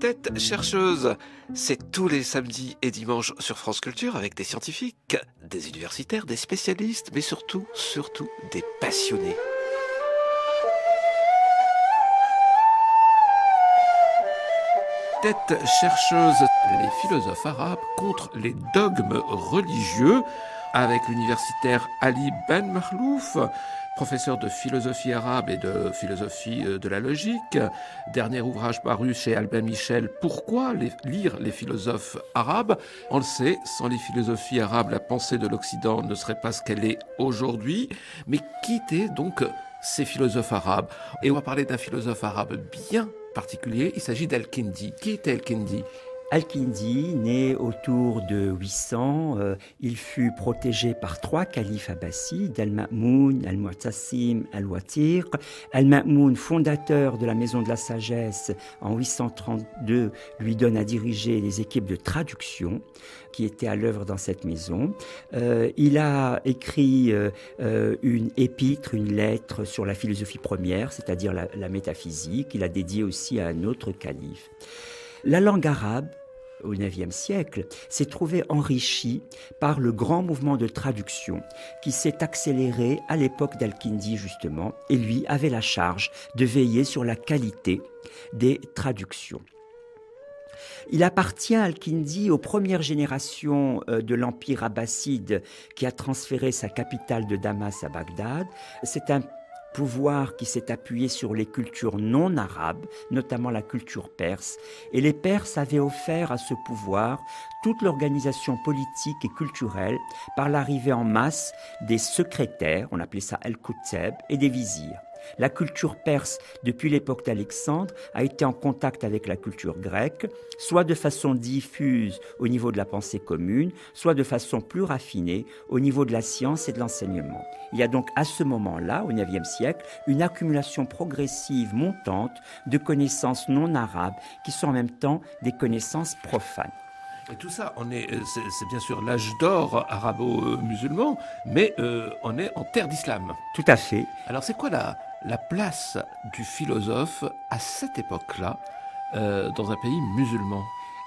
tête chercheuse. C'est tous les samedis et dimanches sur France Culture avec des scientifiques, des universitaires, des spécialistes, mais surtout, surtout des passionnés. Tête chercheuse, les philosophes arabes contre les dogmes religieux avec l'universitaire Ali Ben Mahlouf professeur de philosophie arabe et de philosophie euh, de la logique. Dernier ouvrage paru chez Albin Michel, Pourquoi lire les philosophes arabes On le sait, sans les philosophies arabes, la pensée de l'Occident ne serait pas ce qu'elle est aujourd'hui. Mais quitter donc ces philosophes arabes Et on va parler d'un philosophe arabe bien particulier, il s'agit d'Al-Kindi. Qui était Al-Kindi Al-Kindi, né autour de 800, euh, il fut protégé par trois califes abbassides, Al-Ma'moun, Al-Mu'tasim, al watir Al-Ma'moun, fondateur de la Maison de la Sagesse en 832, lui donne à diriger les équipes de traduction qui étaient à l'œuvre dans cette maison. Euh, il a écrit euh, une épître, une lettre sur la philosophie première, c'est-à-dire la métaphysique. Il a dédié aussi à un autre calife. La langue arabe au IXe siècle, s'est trouvé enrichi par le grand mouvement de traduction qui s'est accéléré à l'époque d'Al-Kindi justement, et lui avait la charge de veiller sur la qualité des traductions. Il appartient, Al-Kindi, aux premières générations euh, de l'Empire abbasside qui a transféré sa capitale de Damas à Bagdad. C'est un pouvoir qui s'est appuyé sur les cultures non arabes, notamment la culture perse, et les Perses avaient offert à ce pouvoir toute l'organisation politique et culturelle par l'arrivée en masse des secrétaires, on appelait ça el kutseb et des vizirs. La culture perse, depuis l'époque d'Alexandre, a été en contact avec la culture grecque, soit de façon diffuse au niveau de la pensée commune, soit de façon plus raffinée au niveau de la science et de l'enseignement. Il y a donc à ce moment-là, au IXe siècle, une accumulation progressive montante de connaissances non arabes qui sont en même temps des connaissances profanes. Et tout ça, est, euh, c'est, bien sûr l'âge d'or arabo-musulman, mais euh, on est en terre d'islam. Tout à fait. Alors c'est quoi la, la place du philosophe à cette époque-là euh, dans un pays musulman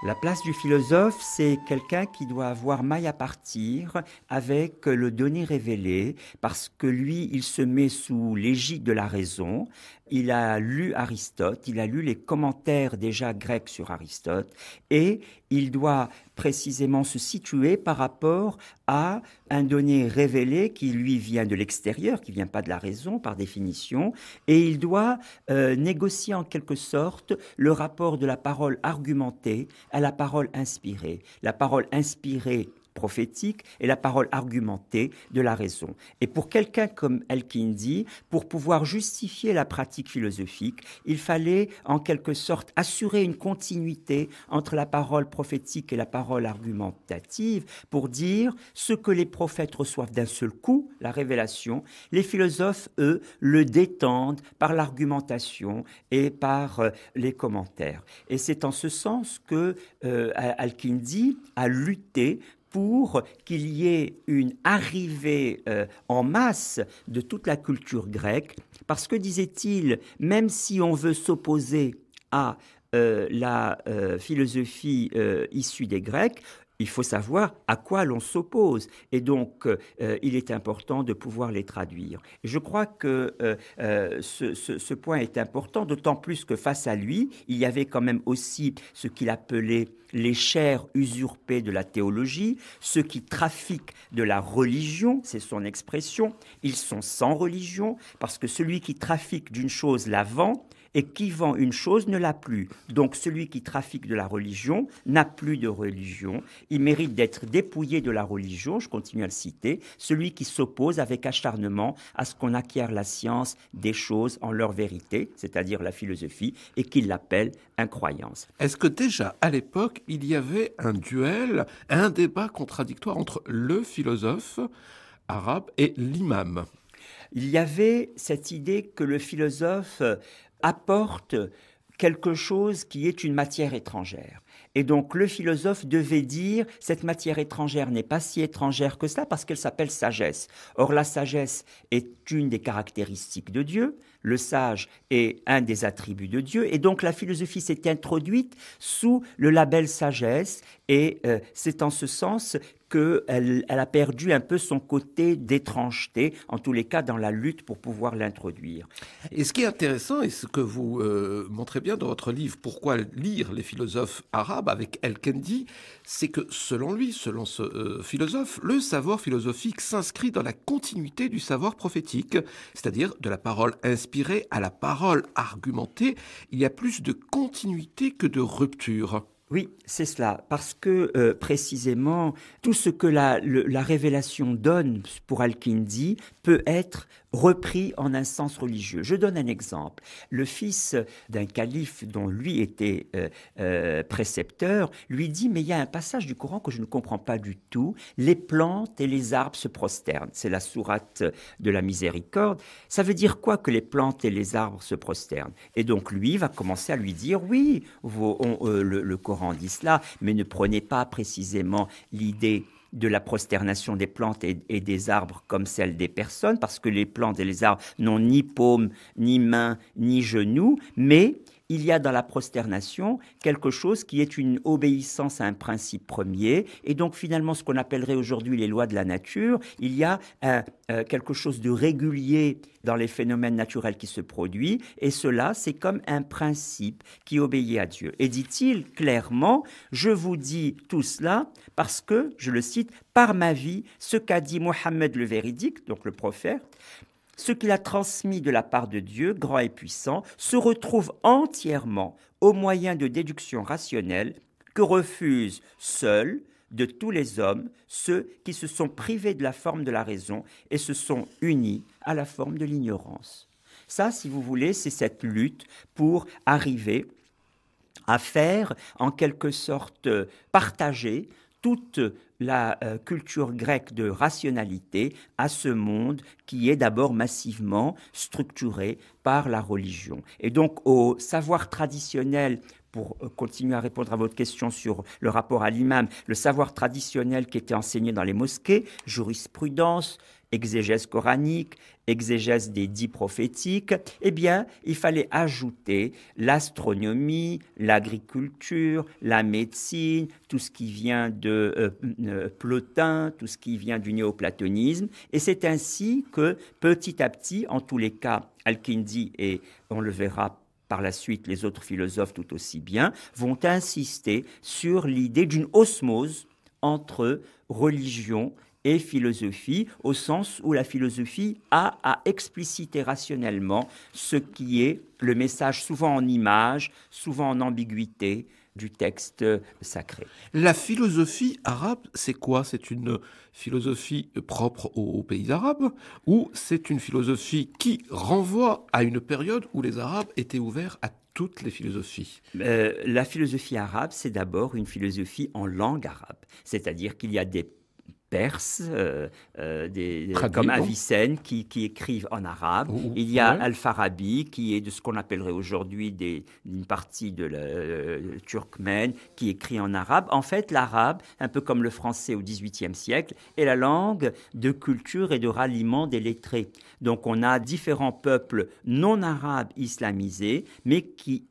la place du philosophe, c'est quelqu'un qui doit avoir maille à partir avec le donné révélé, parce que lui, il se met sous l'égide de la raison, il a lu Aristote, il a lu les commentaires déjà grecs sur Aristote, et il doit précisément se situer par rapport à un donné révélé qui lui vient de l'extérieur, qui ne vient pas de la raison par définition, et il doit euh, négocier en quelque sorte le rapport de la parole argumentée à la parole inspirée. La parole inspirée prophétique et la parole argumentée de la raison. Et pour quelqu'un comme Al-Kindi, pour pouvoir justifier la pratique philosophique, il fallait en quelque sorte assurer une continuité entre la parole prophétique et la parole argumentative pour dire ce que les prophètes reçoivent d'un seul coup, la révélation, les philosophes, eux, le détendent par l'argumentation et par euh, les commentaires. Et c'est en ce sens que euh, Al-Kindi a lutté pour qu'il y ait une arrivée euh, en masse de toute la culture grecque, parce que, disait-il, même si on veut s'opposer à euh, la euh, philosophie issue des Grecs, il faut savoir à quoi l'on s'oppose. Et donc, euh, euh, il est important de pouvoir les traduire. je crois que euh, ce, point est important, d'autant plus que face à lui, il y avait quand même aussi ce qu'il appelait les chairs usurpées de la théologie, ceux qui trafiquent de la religion, c'est son expression, ils sont sans religion, parce que celui qui trafique d'une chose la vend, et qui vend une chose ne l'a plus. Donc celui qui trafique de la religion n'a plus de religion, il mérite d'être dépouillé de la religion, je continue à le citer, celui qui s'oppose avec acharnement à ce qu'on acquiert la science des choses en leur vérité, c'est-à-dire la philosophie, et qui l'appelle incroyance. Est-ce que déjà à l'époque, il y avait un duel, un débat contradictoire entre le philosophe arabe et l'imam il y avait cette idée que le philosophe apporte quelque chose qui est une matière étrangère. Et donc le philosophe devait dire, cette matière étrangère n'est pas si étrangère que ça parce qu'elle s'appelle sagesse. Or la sagesse est une des caractéristiques de Dieu, le sage est un des attributs de Dieu, et donc la philosophie s'est introduite sous le label sagesse, et euh, c'est en ce sens qu'elle elle a perdu un peu son côté d'étrangeté, en tous les cas dans la lutte pour pouvoir l'introduire. Et ce qui est intéressant, et ce que vous euh, montrez bien dans votre livre, Pourquoi lire les philosophes arabes avec El-Kendi, c'est que selon lui, selon ce euh, philosophe, le savoir philosophique s'inscrit dans la continuité du savoir prophétique, c'est-à-dire de la parole inspirée à la parole argumentée. Il y a plus de continuité que de rupture. Oui, c'est cela, parce que euh, précisément, tout ce que la, révélation donne pour Al-Kindi peut être repris en un sens religieux. Je donne un exemple. Le fils d'un calife dont lui était euh, euh, précepteur lui dit, mais il y a un passage du Coran que je ne comprends pas du tout, les plantes et les arbres se prosternent. C'est la sourate de la miséricorde. Ça veut dire quoi que les plantes et les arbres se prosternent Et donc lui va commencer à lui dire, oui, le Coran dit cela, mais ne prenez pas précisément l'idée de la prosternation des plantes et, des arbres comme celle des personnes, parce que les plantes et les arbres n'ont ni paume, ni main, ni genoux, mais il y a dans la prosternation quelque chose qui est une obéissance à un principe premier, et donc finalement ce qu'on appellerait aujourd'hui les lois de la nature, il y a euh, euh, quelque chose de régulier dans les phénomènes naturels qui se produisent. et cela c'est comme un principe qui obéit à Dieu. Et dit-il clairement, je vous dis tout cela parce que, je le cite, par ma vie, ce qu'a dit Mohammed le véridique, donc le prophète, ce qu'il a transmis de la part de Dieu, grand et puissant, se retrouve entièrement au moyen de déductions rationnelles que refusent seuls de tous les hommes ceux qui se sont privés de la forme de la raison et se sont unis à la forme de l'ignorance. Ça, si vous voulez, c'est cette lutte pour arriver à faire, en quelque sorte, partager toute la euh, culture grecque de rationalité à ce monde qui est d'abord massivement structuré par la religion. Et donc au savoir traditionnel pour euh, continuer à répondre à votre question sur le rapport à l'imam, le savoir traditionnel qui était enseigné dans les mosquées, jurisprudence, exégèse coranique, exégèse des dits prophétiques, eh bien, il fallait ajouter l'astronomie, l'agriculture, la médecine, tout ce qui vient de euh, euh, Plotin, tout ce qui vient du néoplatonisme. Et c'est ainsi que, petit à petit, en tous les cas, Al-Kindi et, on le verra par la suite, les autres philosophes tout aussi bien, vont insister sur l'idée d'une osmose entre religion et philosophie, au sens où la philosophie a à expliciter rationnellement ce qui est le message souvent en image, souvent en ambiguïté du texte sacré. La philosophie arabe, c'est quoi C'est une philosophie propre aux, pays arabes ou c'est une philosophie qui renvoie à une période où les Arabes étaient ouverts à toutes les philosophies euh, La philosophie arabe, c'est d'abord une philosophie en langue arabe, c'est-à-dire qu'il y a des perses, euh, euh, des, comme Avicenne, qui, écrivent en arabe. Il y a Al-Farabi, qui est de ce qu'on appellerait aujourd'hui une partie de la euh, turkmène, qui écrit en arabe. En fait, l'arabe, un peu comme le français au XVIIIe siècle, est la langue de culture et de ralliement des lettrés. Donc on a différents peuples non arabes islamisés, mais qui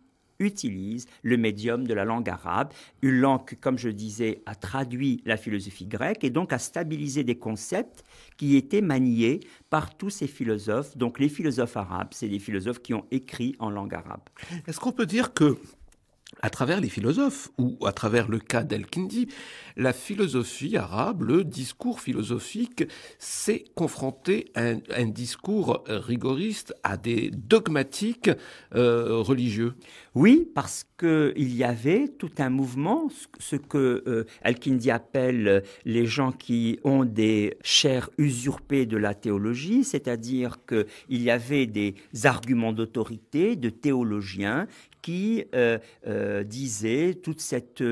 utilise le médium de la langue arabe, une langue qui, comme je disais, a traduit la philosophie grecque et donc a stabilisé des concepts qui étaient maniés par tous ces philosophes. Donc les philosophes arabes, c'est des philosophes qui ont écrit en langue arabe. Est-ce qu'on peut dire que à travers les philosophes, ou à travers le cas d'El-Kindi, la philosophie arabe, le discours philosophique, s'est confronté un, discours rigoriste, à des dogmatiques euh, religieux. Oui, parce qu'il y avait tout un mouvement, ce que euh, Al-Kindi appelle euh, les gens qui ont des chairs usurpées de la théologie, c'est-à-dire qu'il y avait des arguments d'autorité, de théologiens qui disaient toute cette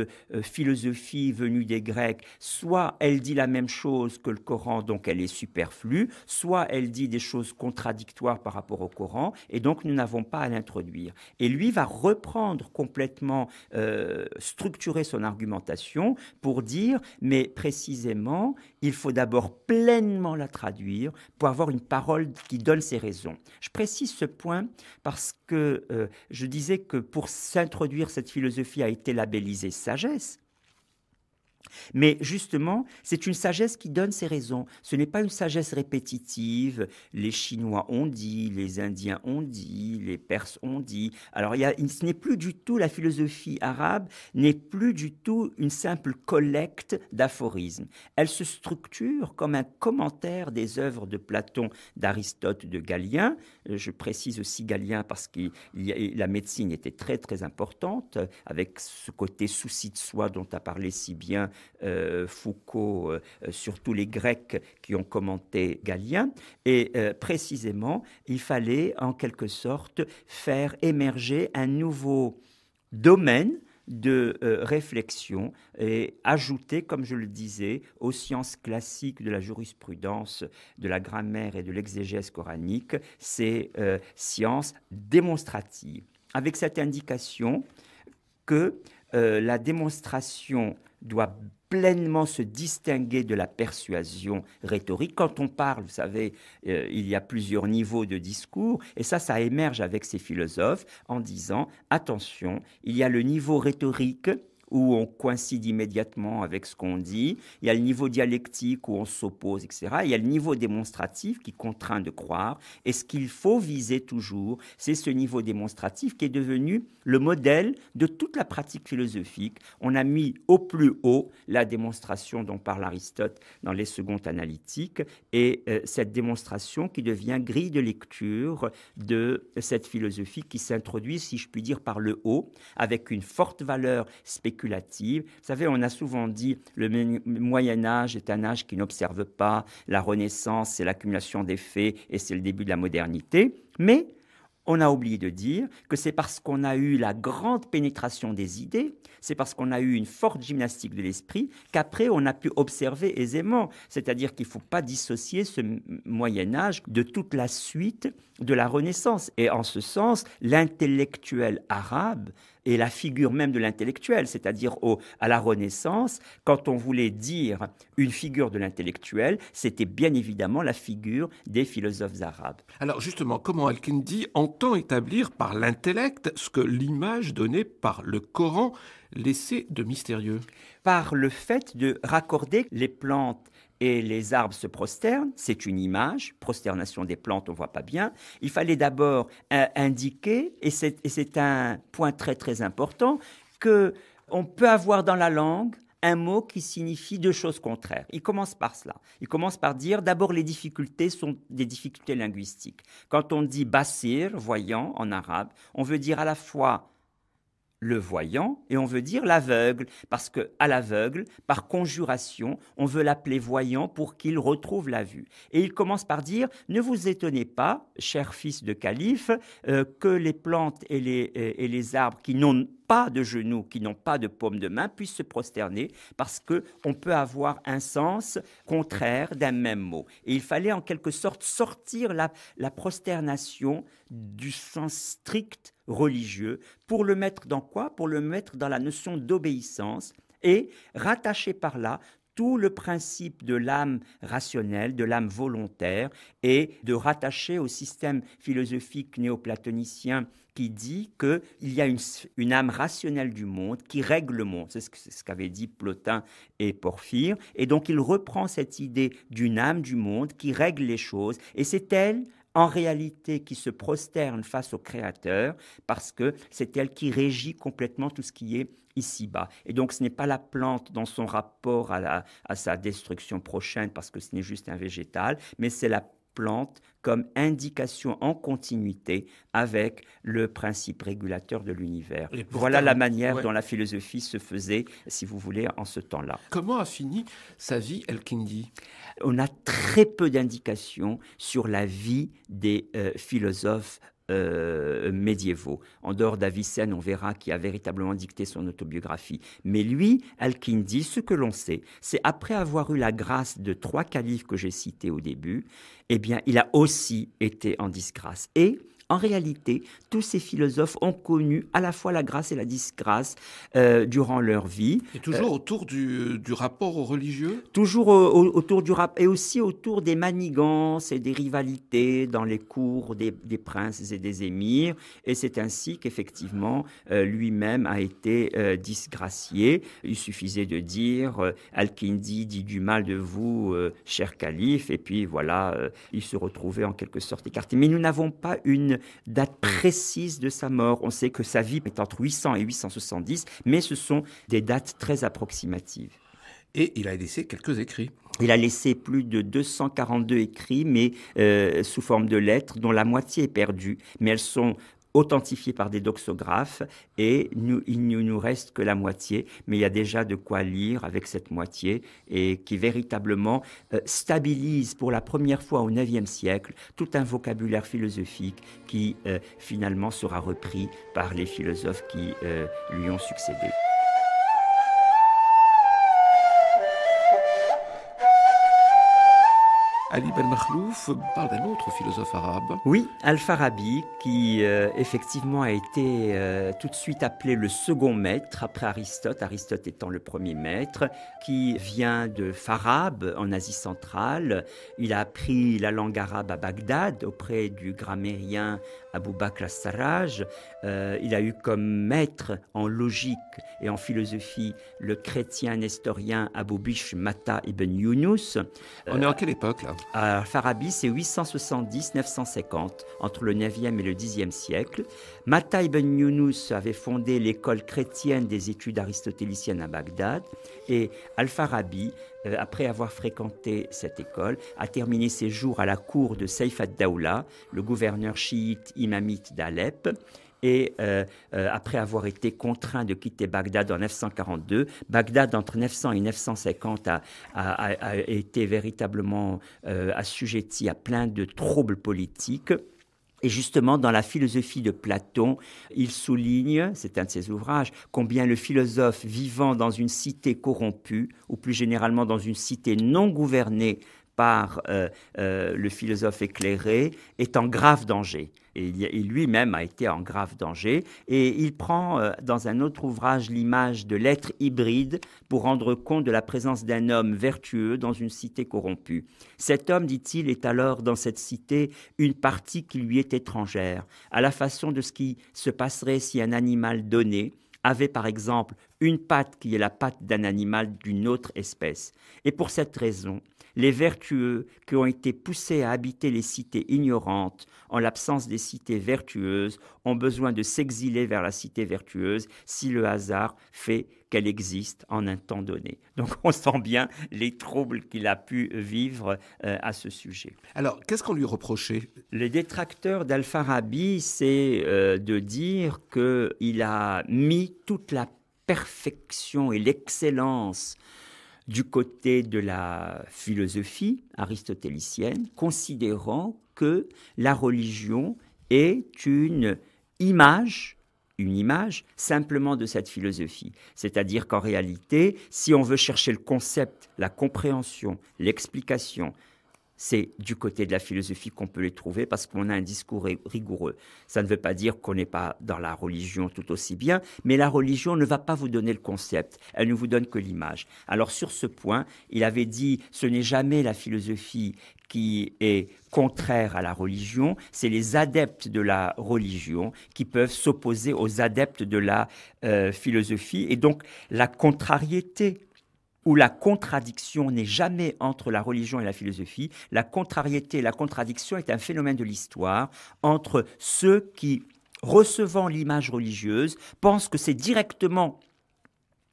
philosophie venue des Grecs, soit elle dit la même chose que le Coran, donc elle est superflue, soit elle dit des choses contradictoires par rapport au Coran, et donc nous n'avons pas à l'introduire. Et lui va reprendre complètement, euh, structurer son argumentation pour dire, mais précisément, il faut d'abord pleinement la traduire pour avoir une parole qui donne ses raisons. Je précise ce point parce que euh, je disais que pour s'introduire, cette philosophie a été labellisée sagesse. Mais justement, c'est une sagesse qui donne ses raisons. Ce n'est pas une sagesse répétitive. Les Chinois ont dit, les Indiens ont dit, les Perses ont dit. Alors, il ce n'est plus du tout, la philosophie arabe n'est plus du tout une simple collecte d'aphorismes. Elle se structure comme un commentaire des œuvres de Platon, d'Aristote, de Galien. Euh, je précise aussi Galien parce que la médecine était très, très importante, avec ce côté souci de soi dont a parlé si bien euh, Foucault euh, surtout les Grecs qui ont commenté Galien. Et euh, précisément, il fallait en quelque sorte faire émerger un nouveau domaine de réflexion et ajouter, comme je le disais, aux sciences classiques de la jurisprudence, de la grammaire et de l'exégèse coranique, ces sciences démonstratives, avec cette indication que la démonstration doit pleinement se distinguer de la persuasion rhétorique. Quand on parle, vous savez, euh, il y a plusieurs niveaux de discours, et ça, ça émerge avec ces philosophes en disant, attention, il y a le niveau rhétorique où on coïncide immédiatement avec ce qu'on dit. Il y a le niveau dialectique où on s'oppose, etc. il y a le niveau démonstratif qui contraint de croire. Et ce qu'il faut viser toujours, c'est ce niveau démonstratif qui est devenu le modèle de toute la pratique philosophique. On a mis au plus haut la démonstration dont parle Aristote dans les secondes analytiques et euh, cette démonstration qui devient grille de lecture de cette philosophie qui s'introduit, si je puis dire, par le haut, avec une forte valeur spéculative vous savez, on a souvent dit le Moyen Âge est un âge qui n'observe pas, la Renaissance, c'est l'accumulation des faits et c'est le début de la modernité. Mais on a oublié de dire que c'est parce qu'on a eu la grande pénétration des idées, c'est parce qu'on a eu une forte gymnastique de l'esprit qu'après on a pu observer aisément. C'est-à-dire qu'il ne faut pas dissocier ce Moyen Âge de toute la suite de la Renaissance. Et en ce sens, l'intellectuel arabe et la figure même de l'intellectuel, c'est-à-dire à la Renaissance, quand on voulait dire une figure de l'intellectuel, c'était bien évidemment la figure des philosophes arabes. Alors justement, comment Al-Kindi entend établir par l'intellect ce que l'image donnée par le Coran laissait de mystérieux Par le fait de raccorder les plantes et les arbres se prosternent, c'est une image, prosternation des plantes, on voit pas bien. Il fallait d'abord euh, indiquer, et c'est un point très très important, que on peut avoir dans la langue un mot qui signifie deux choses contraires. Il commence par cela. Il commence par dire d'abord les difficultés sont des difficultés linguistiques. Quand on dit basir, voyant en arabe, on veut dire à la fois le voyant et on veut dire l'aveugle, parce que à l'aveugle, par conjuration, on veut l'appeler voyant pour qu'il retrouve la vue. Et il commence par dire Ne vous étonnez pas, cher fils de calife, euh, que les plantes et les, euh, et les arbres qui n'ont pas de genoux, qui n'ont pas de paumes de main, puissent se prosterner parce que on peut avoir un sens contraire d'un même mot. Et il fallait en quelque sorte sortir la, la prosternation du sens strict religieux, pour le mettre dans quoi Pour le mettre dans la notion d'obéissance et rattacher par là tout le principe de l'âme rationnelle, de l'âme volontaire, et de rattacher au système philosophique néoplatonicien qui dit qu'il y a une, âme rationnelle du monde qui règle le monde. C'est ce, ce qu'avaient dit Plotin et Porphyre. Et donc il reprend cette idée d'une âme du monde qui règle les choses. Et c'est elle en réalité qui se prosterne face au Créateur, parce que c'est elle qui régit complètement tout ce qui est ici-bas. Et donc ce n'est pas la plante dans son rapport à, à sa destruction prochaine, parce que ce n'est juste un végétal, mais c'est la plante comme indication en continuité avec le principe régulateur de l'univers. Voilà la manière dont la philosophie se faisait, si vous voulez, en ce temps-là. Comment a fini sa vie Kindi On a très peu d'indications sur la vie des euh, philosophes euh, médiévaux. En dehors d'Avicenne, on verra qui a véritablement dicté son autobiographie. Mais lui, Al-Kindi, ce que l'on sait, c'est après avoir eu la grâce de trois califes que j'ai cités au début, eh bien, il a aussi été en disgrâce. Et en réalité, tous ces philosophes ont connu à la fois la grâce et la disgrâce euh, durant leur vie. Et toujours euh, autour du, rapport aux religieux Toujours autour du rapport, et aussi autour des manigances et des rivalités dans les cours des, princes et des émirs. Et c'est ainsi qu'effectivement, euh, lui-même a été disgracié. Il suffisait de dire Al-Kindi dit du mal de vous, cher calife, et puis voilà, il se retrouvait en quelque sorte écarté. Mais nous n'avons pas une date précise de sa mort. On sait que sa vie est entre 800 et 870, mais ce sont des dates très approximatives. Et il a laissé quelques écrits. Il a laissé plus de 242 écrits, mais euh, sous forme de lettres, dont la moitié est perdue. Mais elles sont authentifié par des doxographes, et nous, il ne nous reste que la moitié, mais il y a déjà de quoi lire avec cette moitié, et qui véritablement euh, stabilise pour la première fois au IXe siècle tout un vocabulaire philosophique qui euh, finalement sera repris par les philosophes qui euh, lui ont succédé. Ali Ben Makhlouf parle d'un autre philosophe arabe. Oui, Al-Farabi, qui euh, effectivement a été euh, tout de suite appelé le second maître après Aristote, Aristote étant le premier maître, qui vient de Farab en Asie centrale. Il a appris la langue arabe à Bagdad auprès du grammairien Abou Bakr Sarraj, euh, il a eu comme maître en logique et en philosophie le chrétien nestorien Abou Bish Mata ibn Yunus. On est en quelle époque là al euh, Farabi, c'est 870-950, entre le 9e et le 10e siècle. Mata ibn Yunus avait fondé l'école chrétienne des études aristotéliciennes à Bagdad et Al-Farabi euh, après avoir fréquenté cette école, a terminé ses jours à la cour de Saif ad-Daoula, le gouverneur chiite imamite d'Alep. Et euh, euh, après avoir été contraint de quitter Bagdad en 942, Bagdad entre 900 et 950 a été véritablement assujetti à plein de troubles politiques. Et justement, dans la philosophie de Platon, il souligne, c'est un de ses ouvrages, combien le philosophe vivant dans une cité corrompue, ou plus généralement dans une cité non gouvernée par euh, euh, le philosophe éclairé, est en grave danger. Il lui-même a été en grave danger. Et il prend euh, dans un autre ouvrage l'image de l'être hybride pour rendre compte de la présence d'un homme vertueux dans une cité corrompue. Cet homme, dit-il, est alors dans cette cité une partie qui lui est étrangère, à la façon de ce qui se passerait si un animal donné, avait par exemple une patte qui est la patte d'un animal d'une autre espèce. Et pour cette raison, les vertueux qui ont été poussés à habiter les cités ignorantes en l'absence des cités vertueuses ont besoin de s'exiler vers la cité vertueuse si le hasard fait qu'elle existe en un temps donné. Donc on sent bien les troubles qu'il a pu vivre euh, à ce sujet. Alors qu'est-ce qu'on lui reprochait Les détracteurs d'Al-Farabi, c'est euh, de dire qu'il a mis toute la perfection et l'excellence du côté de la philosophie aristotélicienne, considérant que la religion est une image une image simplement de cette philosophie. C'est-à-dire qu'en réalité, si on veut chercher le concept, la compréhension, l'explication, c'est du côté de la philosophie qu'on peut les trouver parce qu'on a un discours rigoureux. Ça ne veut pas dire qu'on n'est pas dans la religion tout aussi bien, mais la religion ne va pas vous donner le concept, elle ne vous donne que l'image. Alors sur ce point, il avait dit, ce n'est jamais la philosophie qui est contraire à la religion, c'est les adeptes de la religion qui peuvent s'opposer aux adeptes de la euh, philosophie. Et donc la contrariété où la contradiction n'est jamais entre la religion et la philosophie. La contrariété, la contradiction est un phénomène de l'histoire entre ceux qui, recevant l'image religieuse, pensent que c'est directement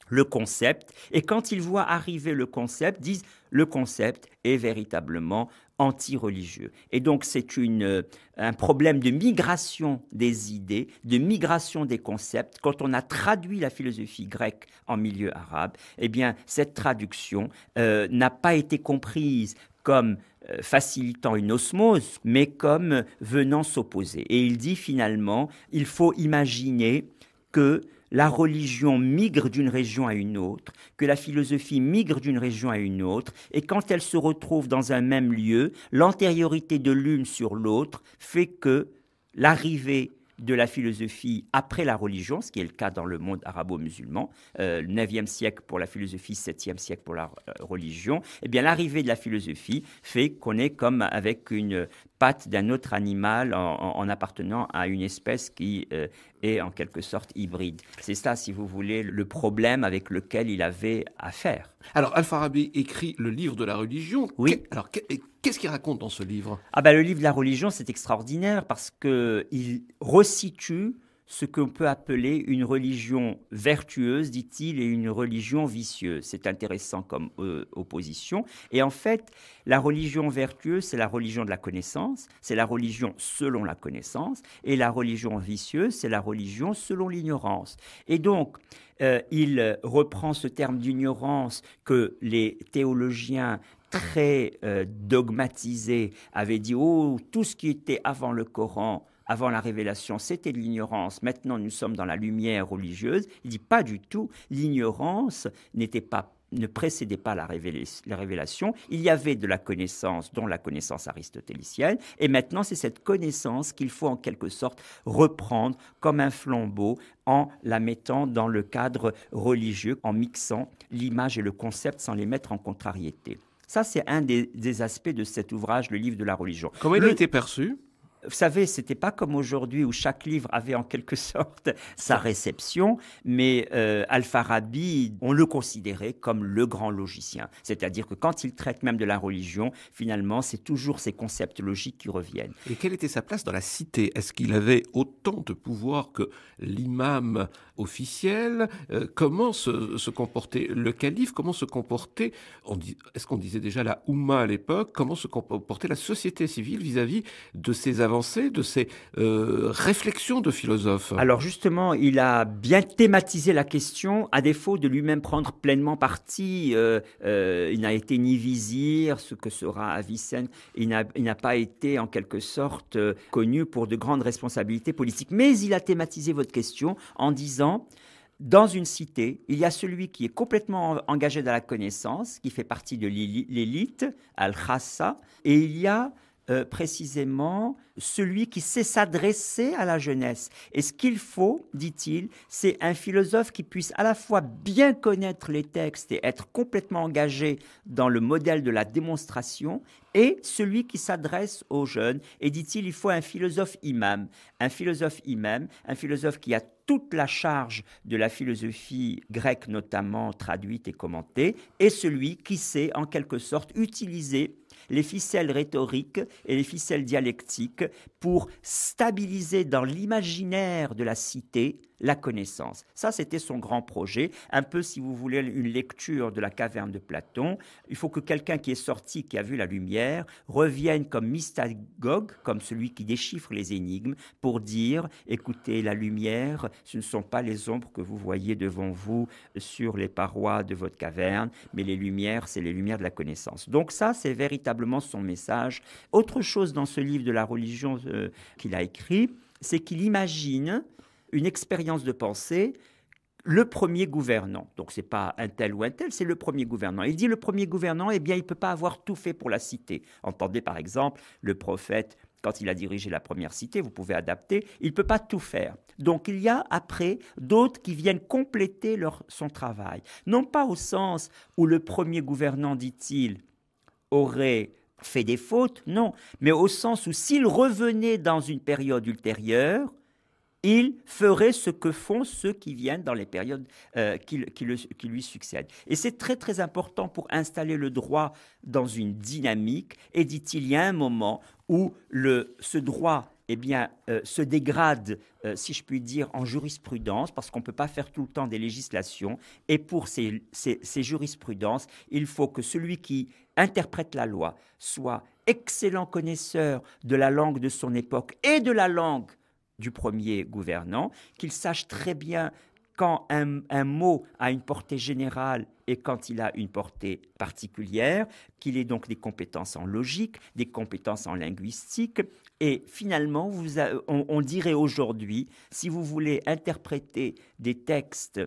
le concept, et quand ils voient arriver le concept, disent le concept est véritablement anti-religieux. Et donc c'est une, euh, un problème de migration des idées, de migration des concepts. Quand on a traduit la philosophie grecque en milieu arabe, eh bien cette traduction euh, n'a pas été comprise comme euh, facilitant une osmose, mais comme venant s'opposer. Et il dit finalement, il faut imaginer que la religion migre d'une région à une autre, que la philosophie migre d'une région à une autre, et quand elles se retrouvent dans un même lieu, l'antériorité de l'une sur l'autre fait que l'arrivée de la philosophie après la religion, ce qui est le cas dans le monde arabo-musulman, 9e euh, siècle pour la philosophie, 7e siècle pour la euh, religion, eh bien l'arrivée de la philosophie fait qu'on est comme avec une pâte d'un autre animal en, appartenant à une espèce qui euh, est en quelque sorte hybride. C'est ça, si vous voulez, le problème avec lequel il avait affaire. Alors, Al-Farabi écrit le livre de la religion. Oui. alors, qu'est-ce qu'il raconte dans ce livre Ah ben, le livre de la religion, c'est extraordinaire parce qu'il il resitue ce qu'on peut appeler une religion vertueuse, dit-il, et une religion vicieuse. C'est intéressant comme euh, opposition. Et en fait, la religion vertueuse, c'est la religion de la connaissance, c'est la religion selon la connaissance, et la religion vicieuse, c'est la religion selon l'ignorance. Et donc, euh, il reprend ce terme d'ignorance que les théologiens très euh, dogmatisés avaient dit, oh, tout ce qui était avant le Coran, avant la révélation, c'était l'ignorance. Maintenant, nous sommes dans la lumière religieuse. Il dit pas du tout. L'ignorance n'était pas ne précédait pas la, révélation. Il y avait de la connaissance, dont la connaissance aristotélicienne, et maintenant c'est cette connaissance qu'il faut en quelque sorte reprendre comme un flambeau en la mettant dans le cadre religieux, en mixant l'image et le concept sans les mettre en contrariété. Ça, c'est un des, aspects de cet ouvrage, le livre de la religion. Comment il a été perçu vous savez, c'était pas comme aujourd'hui où chaque livre avait en quelque sorte sa réception, mais euh, Al-Farabi, on le considérait comme le grand logicien. C'est-à-dire que quand il traite même de la religion, finalement, c'est toujours ces concepts logiques qui reviennent. Et quelle était sa place dans la cité Est-ce qu'il avait autant de pouvoir que l'imam officiel euh, Comment se, comportait le calife Comment se comportait, est-ce qu'on disait déjà la Oumma à l'époque Comment se comportait la société civile vis-à-vis -vis de ces avancé de ces euh, réflexions de philosophe Alors justement, il a bien thématisé la question, à défaut de lui-même prendre pleinement parti. Euh, euh, il n'a été ni vizir, ce que sera Avicenne, il n'a pas été en quelque sorte connu pour de grandes responsabilités politiques. Mais il a thématisé votre question en disant... Dans une cité, il y a celui qui est complètement engagé dans la connaissance, qui fait partie de l'élite, Al-Khassa, et il y a euh, précisément celui qui sait s'adresser à la jeunesse. Et ce qu'il faut, dit-il, c'est un philosophe qui puisse à la fois bien connaître les textes et être complètement engagé dans le modèle de la démonstration, et celui qui s'adresse aux jeunes. Et dit-il, il faut un philosophe imam, un philosophe imam, un philosophe qui a toute la charge de la philosophie grecque notamment traduite et commentée, et celui qui sait en quelque sorte utiliser les ficelles rhétoriques et les ficelles dialectiques pour stabiliser dans l'imaginaire de la cité la connaissance. Ça, c'était son grand projet, un peu, si vous voulez, une lecture de la caverne de Platon. Il faut que quelqu'un qui est sorti, qui a vu la lumière, revienne comme mystagogue, comme celui qui déchiffre les énigmes, pour dire, écoutez, la lumière, ce ne sont pas les ombres que vous voyez devant vous sur les parois de votre caverne, mais les lumières, c'est les lumières de la connaissance. Donc ça, c'est véritablement son message. Autre chose dans ce livre de la religion euh, qu'il a écrit, c'est qu'il imagine une expérience de pensée le premier gouvernant. Donc c'est pas un tel ou un tel, c'est le premier gouvernant. Il dit le premier gouvernant, eh bien il peut pas avoir tout fait pour la cité. Entendez par exemple le prophète quand il a dirigé la première cité, vous pouvez adapter, il peut pas tout faire. Donc il y a après d'autres qui viennent compléter son travail. Non pas au sens où le premier gouvernant, dit-il, aurait fait des fautes, non, mais au sens où s'il revenait dans une période ultérieure, il ferait ce que font ceux qui viennent dans les périodes euh, qui, lui succèdent. Et c'est très très important pour installer le droit dans une dynamique. Et dit-il, il y a un moment où le, ce droit eh bien, euh, se dégrade, euh, si je puis dire, en jurisprudence, parce qu'on ne peut pas faire tout le temps des législations. Et pour ces jurisprudences, il faut que celui qui interprète la loi soit excellent connaisseur de la langue de son époque et de la langue du premier gouvernant, qu'il sache très bien quand un, mot a une portée générale et quand il a une portée particulière, qu'il ait donc des compétences en logique, des compétences en linguistique. Et finalement, on dirait aujourd'hui, si vous voulez interpréter des textes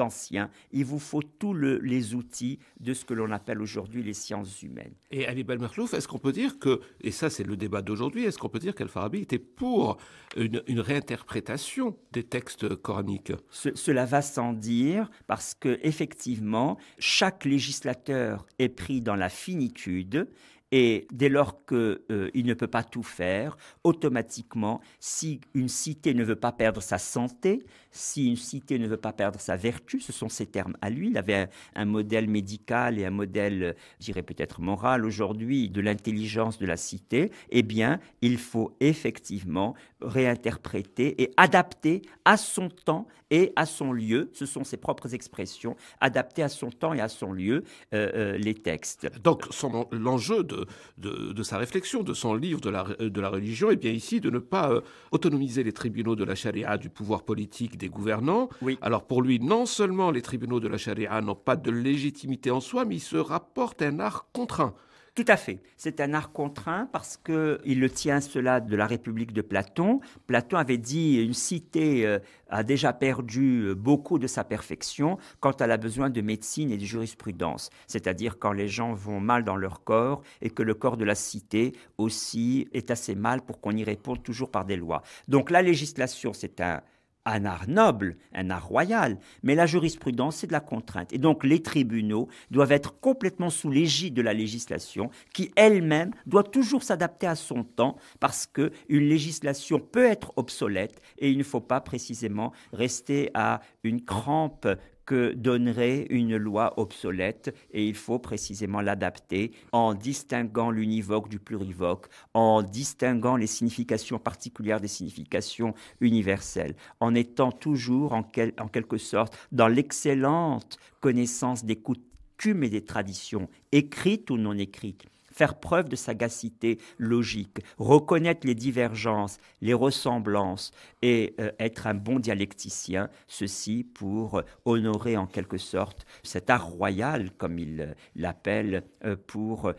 anciens. Il vous faut tous les outils de ce que l'on appelle aujourd'hui les sciences humaines. Et Ali Belmerklouf, est-ce qu'on peut dire que, et ça c'est le débat d'aujourd'hui, est-ce qu'on peut dire qu'Al-Farabi était pour une, réinterprétation des textes coraniques Cela va sans dire, parce que effectivement, chaque législateur est pris dans la finitude et dès lors qu'il euh, il ne peut pas tout faire, automatiquement, si une cité ne veut pas perdre sa santé, si une cité ne veut pas perdre sa vertu, ce sont ses termes à lui. Il avait un, modèle médical et un modèle, euh, je dirais peut-être moral aujourd'hui, de l'intelligence de la cité. Eh bien, il faut effectivement réinterpréter et adapter à son temps et à son lieu, ce sont ses propres expressions, adapter à son temps et à son lieu euh, les textes. Donc, l'enjeu de de, sa réflexion, de son livre, de la, religion, et bien ici de ne pas euh, autonomiser les tribunaux de la charia du pouvoir politique des gouvernants. Alors pour lui, non seulement les tribunaux de la charia n'ont pas de légitimité en soi, mais ils se rapportent à un art contraint. Tout à fait. C'est un art contraint parce qu'il le tient cela de la République de Platon. Platon avait dit une cité euh, a déjà perdu euh, beaucoup de sa perfection quand elle a besoin de médecine et de jurisprudence, c'est-à-dire quand les gens vont mal dans leur corps et que le corps de la cité aussi est assez mal pour qu'on y réponde toujours par des lois. Donc la législation, c'est un un art noble, un art royal, mais la jurisprudence, c'est de la contrainte. Et donc les tribunaux doivent être complètement sous l'égide de la législation, qui elle-même doit toujours s'adapter à son temps, parce qu'une législation peut être obsolète, et il ne faut pas précisément rester à une crampe que donnerait une loi obsolète et il faut précisément l'adapter en distinguant l'univoque du plurivoque, en distinguant les significations particulières des significations universelles, en étant toujours en, en quelque sorte dans l'excellente connaissance des coutumes et des traditions, écrites ou non écrites faire preuve de sagacité logique, reconnaître les divergences, les ressemblances et euh, être un bon dialecticien, ceci pour euh, honorer en quelque sorte cet art royal, comme il euh, l'appelle, pour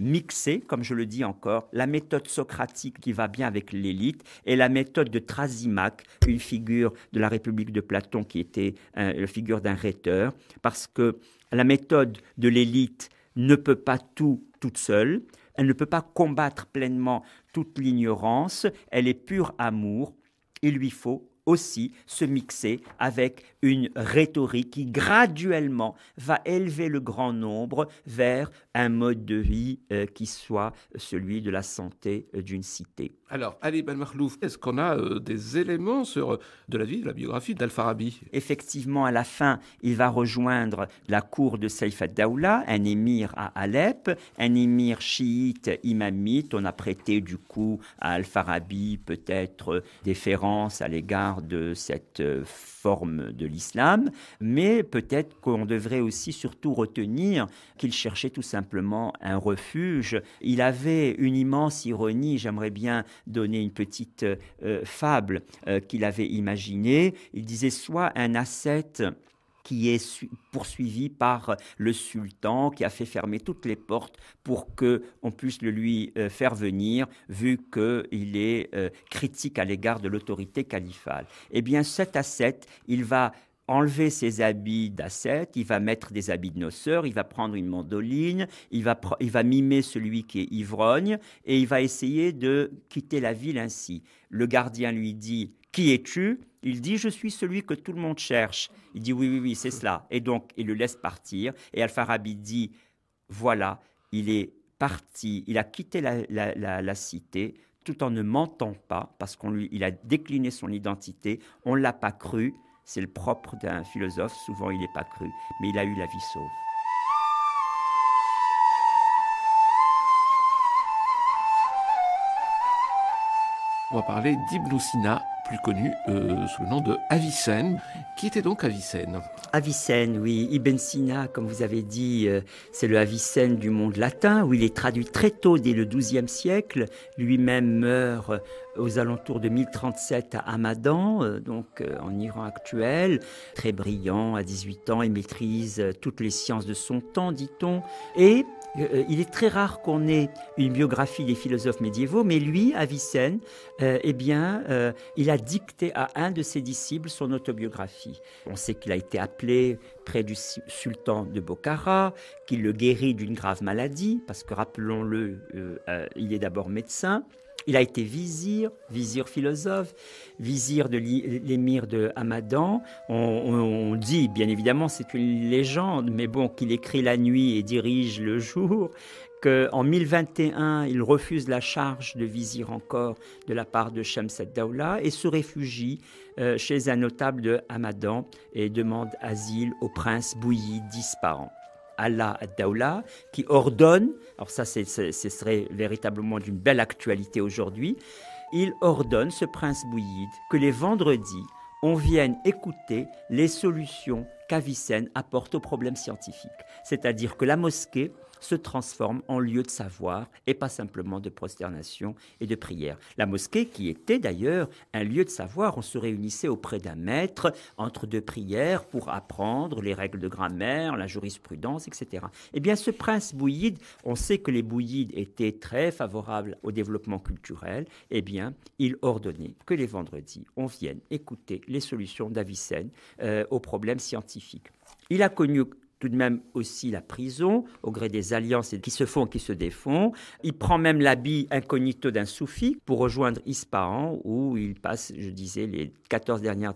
mixer, comme je le dis encore, la méthode socratique qui va bien avec l'élite et la méthode de Trasimac, une figure de la République de Platon qui était la figure d'un rhéteur, parce que la méthode de l'élite ne peut pas tout toute seule, elle ne peut pas combattre pleinement toute l'ignorance, elle est pure amour, il lui faut aussi se mixer avec une rhétorique qui graduellement va élever le grand nombre vers un mode de vie euh, qui soit celui de la santé euh, d'une cité. Alors, Ali Ben Mahlouf, est-ce qu'on a euh, des éléments sur de la vie, de la biographie d'Al-Farabi Effectivement, à la fin, il va rejoindre la cour de Saïf ad-Daoula, un émir à Alep, un émir chiite imamite. On a prêté du coup à Al-Farabi peut-être déférence à l'égard de cette euh, forme de l'islam, mais peut-être qu'on devrait aussi surtout retenir qu'il cherchait tout simplement un refuge. Il avait une immense ironie, j'aimerais bien donner une petite euh, fable euh, qu'il avait imaginée. Il disait soit un ascète qui est poursuivi par euh, le sultan, qui a fait fermer toutes les portes pour que on puisse le lui euh, faire venir, vu qu'il est euh, critique à l'égard de l'autorité califale. Eh bien, 7 à 7, il va enlever ses habits d'ascète, il va mettre des habits de noceur, il va prendre une mandoline, il va, il va mimer celui qui est ivrogne, et il va essayer de quitter la ville ainsi. Le gardien lui dit, Qui es-tu il dit Je suis celui que tout le monde cherche. Il dit Oui, oui, oui, c'est cela. Et donc, il le laisse partir. Et Al-Farabi dit Voilà, il est parti, il a quitté la, cité tout en ne mentant pas, parce qu'on lui, il a décliné son identité, on ne l'a pas cru, c'est le propre d'un philosophe, souvent il n'est pas cru, mais il a eu la vie sauve. on va parler d'Ibn Sina, plus connu euh, sous le nom de Avicenne. Qui était donc Avicenne Avicenne, oui. Ibn Sina, comme vous avez dit, euh, c'est le Avicenne du monde latin, où il est traduit très tôt, dès le XIIe siècle. Lui-même meurt euh, aux alentours de 1037 à Hamadan, donc en Iran actuel. Très brillant, à 18 ans, il maîtrise toutes les sciences de son temps, dit-on. Et euh, euh, il est très rare qu'on ait une biographie des philosophes médiévaux, mais lui, Avicenne, euh, eh bien, il a dicté à un de ses disciples son autobiographie. On sait qu'il a été appelé près du sultan de Bokhara, qu'il le guérit d'une grave maladie, parce que rappelons-le, il est d'abord médecin. Il a été vizir, vizir philosophe, vizir de l'émir de Hamadan. On, dit, bien évidemment, c'est une légende, mais bon, qu'il écrit la nuit et dirige le jour. Qu'en 1021, il refuse la charge de vizir encore de la part de Shams ad-Dawla et se réfugie euh, chez un notable de Hamadan et demande asile au prince Bouilly disparant. Allah ad qui ordonne, alors ça ce serait véritablement d'une belle actualité aujourd'hui, il ordonne, ce prince Bouyid, que les vendredis, on vienne écouter les solutions qu'Avicenne apporte aux problèmes scientifiques. C'est-à-dire que la mosquée se transforme en lieu de savoir et pas simplement de prosternation et de prière. La mosquée, qui était d'ailleurs un lieu de savoir, on se réunissait auprès d'un maître entre deux prières pour apprendre les règles de grammaire, la jurisprudence, etc. Eh bien, ce prince bouillide, on sait que les bouillides étaient très favorables au développement culturel, eh bien, il ordonnait que les vendredis, on vienne écouter les solutions d'Avicenne euh, aux problèmes scientifiques. Il a connu tout de même aussi la prison, au gré des alliances qui se font, qui se défont. Il prend même l'habit incognito d'un soufi pour rejoindre Ispahan, où il passe, je disais, les 14 dernières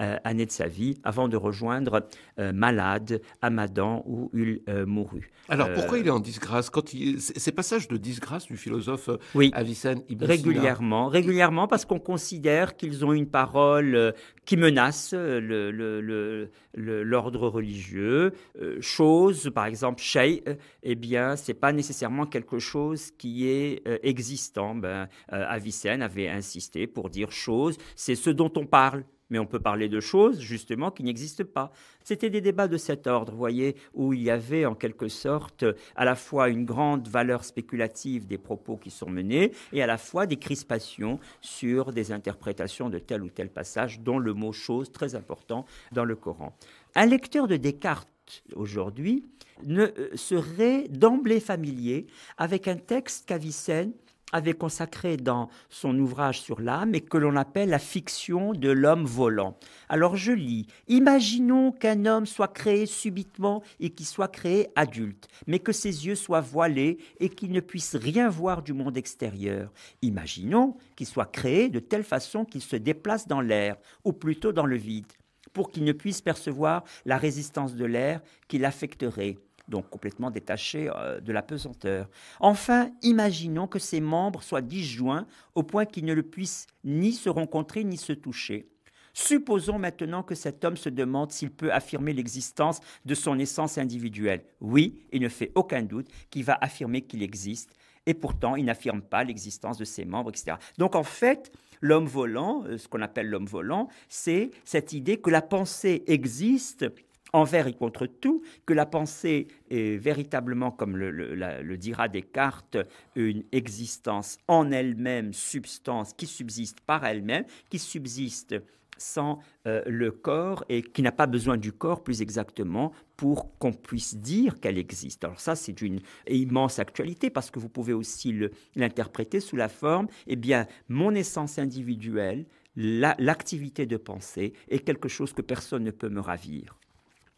euh, années de sa vie, avant de rejoindre euh, Malade, Amadan où il euh, mourut. Alors pourquoi il est en disgrâce quand Ces passages de disgrâce du philosophe oui, Avicenne Ibn Régulièrement, régulièrement parce qu'on considère qu'ils ont une parole qui menacent euh, l'ordre religieux. Euh, chose, par exemple, shay, et euh, eh bien, c'est pas nécessairement quelque chose qui est existant. Ben, Avicenne avait insisté pour dire chose, c'est ce dont on parle mais on peut parler de choses, justement, qui n'existent pas. C'était des débats de cet ordre, vous voyez, où il y avait en quelque sorte à la fois une grande valeur spéculative des propos qui sont menés et à la fois des crispations sur des interprétations de tel ou tel passage, dont le mot chose très important dans le Coran. Un lecteur de Descartes aujourd'hui ne euh, serait d'emblée familier avec un texte qu'Avicenne avait consacré dans son ouvrage sur l'âme et que l'on appelle la fiction de l'homme volant. Alors je lis, Imaginons qu'un homme soit créé subitement et qu'il soit créé adulte, mais que ses yeux soient voilés et qu'il ne puisse rien voir du monde extérieur. Imaginons qu'il soit créé de telle façon qu'il se déplace dans l'air, ou plutôt dans le vide, pour qu'il ne puisse percevoir la résistance de l'air qui l'affecterait donc complètement détaché euh, de la pesanteur. Enfin, imaginons que ses membres soient disjoints au point qu'ils ne le puissent ni se rencontrer ni se toucher. Supposons maintenant que cet homme se demande s'il peut affirmer l'existence de son essence individuelle. Oui, il ne fait aucun doute qu'il va affirmer qu'il existe, et pourtant il n'affirme pas l'existence de ses membres, etc. Donc en fait, l'homme volant, euh, ce qu'on appelle l'homme volant, c'est cette idée que la pensée existe envers et contre tout, que la pensée est véritablement, comme le, dira Descartes, une existence en elle-même, substance qui subsiste par elle-même, qui subsiste sans euh, le corps et qui n'a pas besoin du corps plus exactement pour qu'on puisse dire qu'elle existe. Alors ça, c'est d'une immense actualité parce que vous pouvez aussi l'interpréter sous la forme, eh bien, mon essence individuelle, l'activité de pensée est quelque chose que personne ne peut me ravir.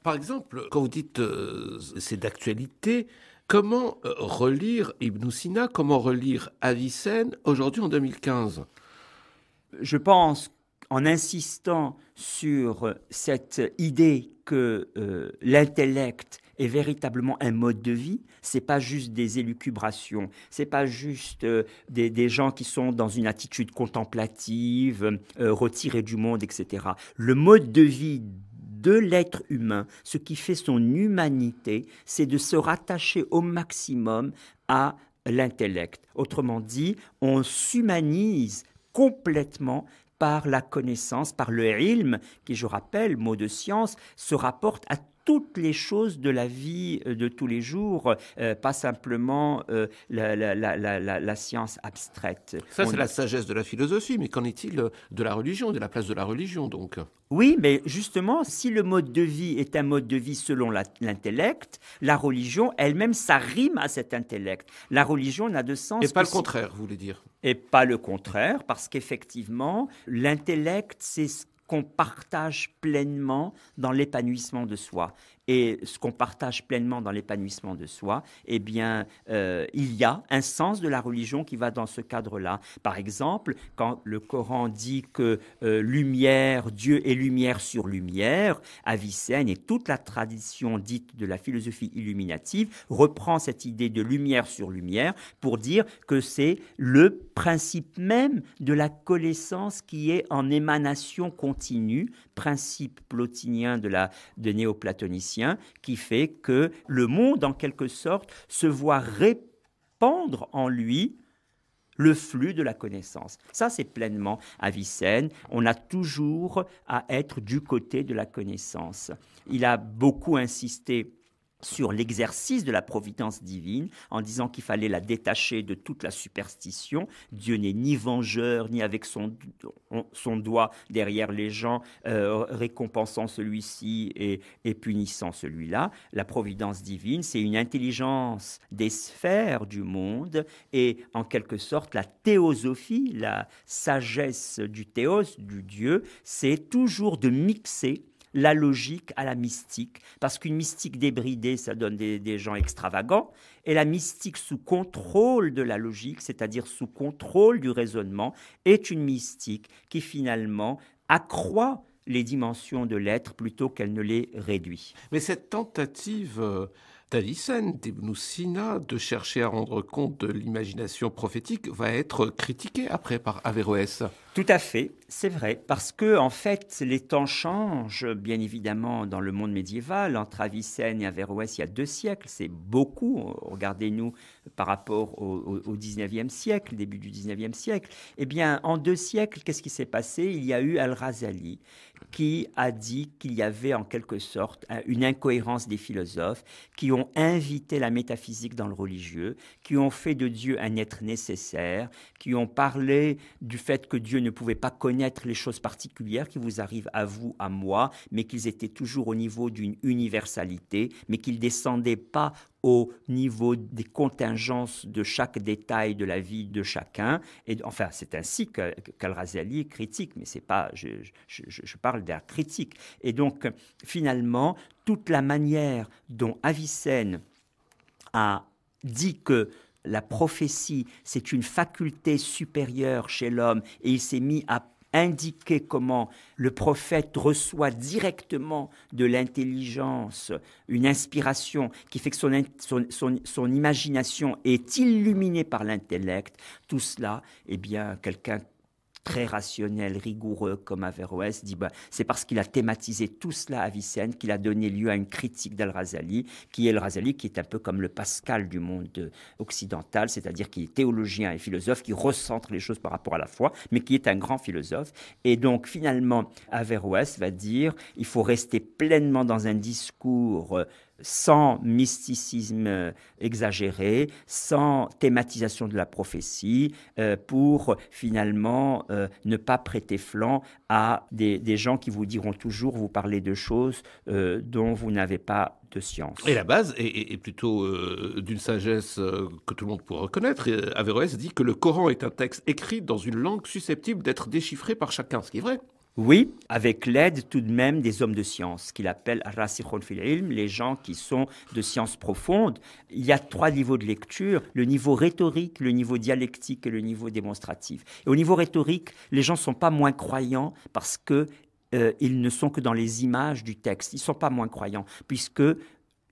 Par exemple, quand vous dites euh, c'est d'actualité, comment euh, relire Ibn Sina, comment relire Avicenne aujourd'hui en 2015 Je pense en insistant sur cette idée que euh, l'intellect est véritablement un mode de vie. C'est pas juste des élucubrations, c'est pas juste des, gens qui sont dans une attitude contemplative, retirés du monde, etc. Le mode de vie de l'être humain, ce qui fait son humanité, c'est de se rattacher au maximum à l'intellect. Autrement dit, on s'humanise complètement par la connaissance, par le ilm, qui, je rappelle, mot de science, se rapporte à toutes les choses de la vie euh, de tous les jours, euh, pas simplement euh, la, science abstraite. Ça, c'est la sagesse de la philosophie, mais qu'en est-il de la religion, de la place de la religion, donc Oui, mais justement, si le mode de vie est un mode de vie selon l'intellect, la religion elle-même, s'arrime à cet intellect. La religion n'a de sens... Et pas le contraire, vous voulez dire Et pas le contraire, parce qu'effectivement, l'intellect, c'est ce qu'on partage pleinement dans l'épanouissement de soi et ce qu'on partage pleinement dans l'épanouissement de soi, eh bien, euh, il y a un sens de la religion qui va dans ce cadre-là. Par exemple, quand le Coran dit que euh, lumière, Dieu est lumière sur lumière, Avicenne et toute la tradition dite de la philosophie illuminative reprend cette idée de lumière sur lumière pour dire que c'est le principe même de la connaissance qui est en émanation continue principe plotinien de la de néoplatonicien qui fait que le monde en quelque sorte se voit répandre en lui le flux de la connaissance. Ça, c'est pleinement Avicenne. On a toujours à être du côté de la connaissance. Il a beaucoup insisté sur l'exercice de la providence divine en disant qu'il fallait la détacher de toute la superstition. Dieu n'est ni vengeur, ni avec son, son doigt derrière les gens, euh, récompensant celui-ci et, et punissant celui-là. La providence divine, c'est une intelligence des sphères du monde et en quelque sorte la théosophie, la sagesse du théos, du Dieu, c'est toujours de mixer la logique à la mystique. Parce qu'une mystique débridée, ça donne des, gens extravagants, et la mystique sous contrôle de la logique, c'est-à-dire sous contrôle du raisonnement, est une mystique qui finalement accroît les dimensions de l'être plutôt qu'elle ne les réduit. Mais cette tentative euh, d'Avicenne, d'Ibn Sina, de chercher à rendre compte de l'imagination prophétique va être critiquée après par Averroès. Tout à fait, c'est vrai, parce que en fait, les temps changent, bien évidemment, dans le monde médiéval. Entre Avicenne et Averroès, il y a deux siècles, c'est beaucoup, regardez-nous, par rapport au, 19e siècle, début du 19e siècle. Eh bien, en deux siècles, qu'est-ce qui s'est passé Il y a eu Al-Razali, qui a dit qu'il y avait en quelque sorte une incohérence des philosophes, qui ont invité la métaphysique dans le religieux, qui ont fait de Dieu un être nécessaire, qui ont parlé du fait que Dieu ne pouvaient pas connaître les choses particulières qui vous arrivent à vous, à moi, mais qu'ils étaient toujours au niveau d'une universalité, mais qu'ils descendaient pas au niveau des contingences de chaque détail de la vie de chacun. Et enfin, c'est ainsi qu'Al-Razali critique, mais c'est pas, je, parle d'un critique. Et donc, finalement, toute la manière dont Avicenne a dit que la prophétie, c'est une faculté supérieure chez l'homme et il s'est mis à indiquer comment le prophète reçoit directement de l'intelligence une inspiration qui fait que son, imagination est illuminée par l'intellect, tout cela, eh bien, quelqu'un très rationnel, rigoureux comme Averroès dit bah, c'est parce qu'il a thématisé tout cela à Vicenne qu'il a donné lieu à une critique d'Al-Razali, qui est Al-Razali qui est un peu comme le Pascal du monde occidental, c'est-à-dire qui est théologien et philosophe, qui recentre les choses par rapport à la foi, mais qui est un grand philosophe. Et donc finalement, Averroès va dire il faut rester pleinement dans un discours euh, sans mysticisme euh, exagéré, sans thématisation de la prophétie, euh, pour finalement euh, ne pas prêter flanc à des, gens qui vous diront toujours, vous parler de choses dont vous n'avez pas de science. Et la base est, plutôt d'une sagesse que tout le monde pourrait reconnaître. Averroès dit que le Coran est un texte écrit dans une langue susceptible d'être déchiffré par chacun, ce qui est vrai. Oui, avec l'aide tout de même des hommes de science, qu'il appelle rasikhon les gens qui sont de science profonde. Il y a trois niveaux de lecture, le niveau rhétorique, le niveau dialectique et le niveau démonstratif. Et au niveau rhétorique, les gens ne sont pas moins croyants parce qu'ils euh, ne sont que dans les images du texte. Ils ne sont pas moins croyants, puisque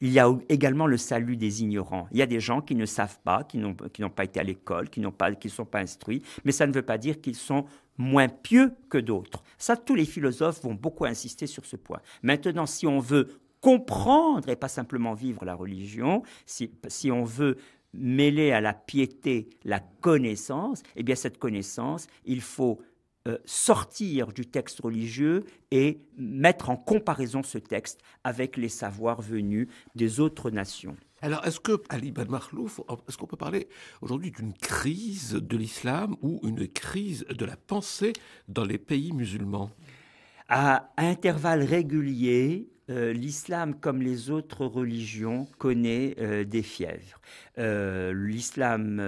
il y a également le salut des ignorants. Il y a des gens qui ne savent pas, qui n'ont pas été à l'école, qui ne sont pas instruits, mais ça ne veut pas dire qu'ils sont moins pieux que d'autres. Ça, tous les philosophes vont beaucoup insister sur ce point. Maintenant, si on veut comprendre et pas simplement vivre la religion, si, si on veut mêler à la piété la connaissance, eh bien cette connaissance, il faut euh, sortir du texte religieux et mettre en comparaison ce texte avec les savoirs venus des autres nations. Alors, est-ce que Ben Mahlouf, est-ce qu'on peut parler aujourd'hui d'une crise de l'islam ou une crise de la pensée dans les pays musulmans à intervalles réguliers, euh, l'islam, comme les autres religions, connaît euh, des fièvres. Euh, l'islam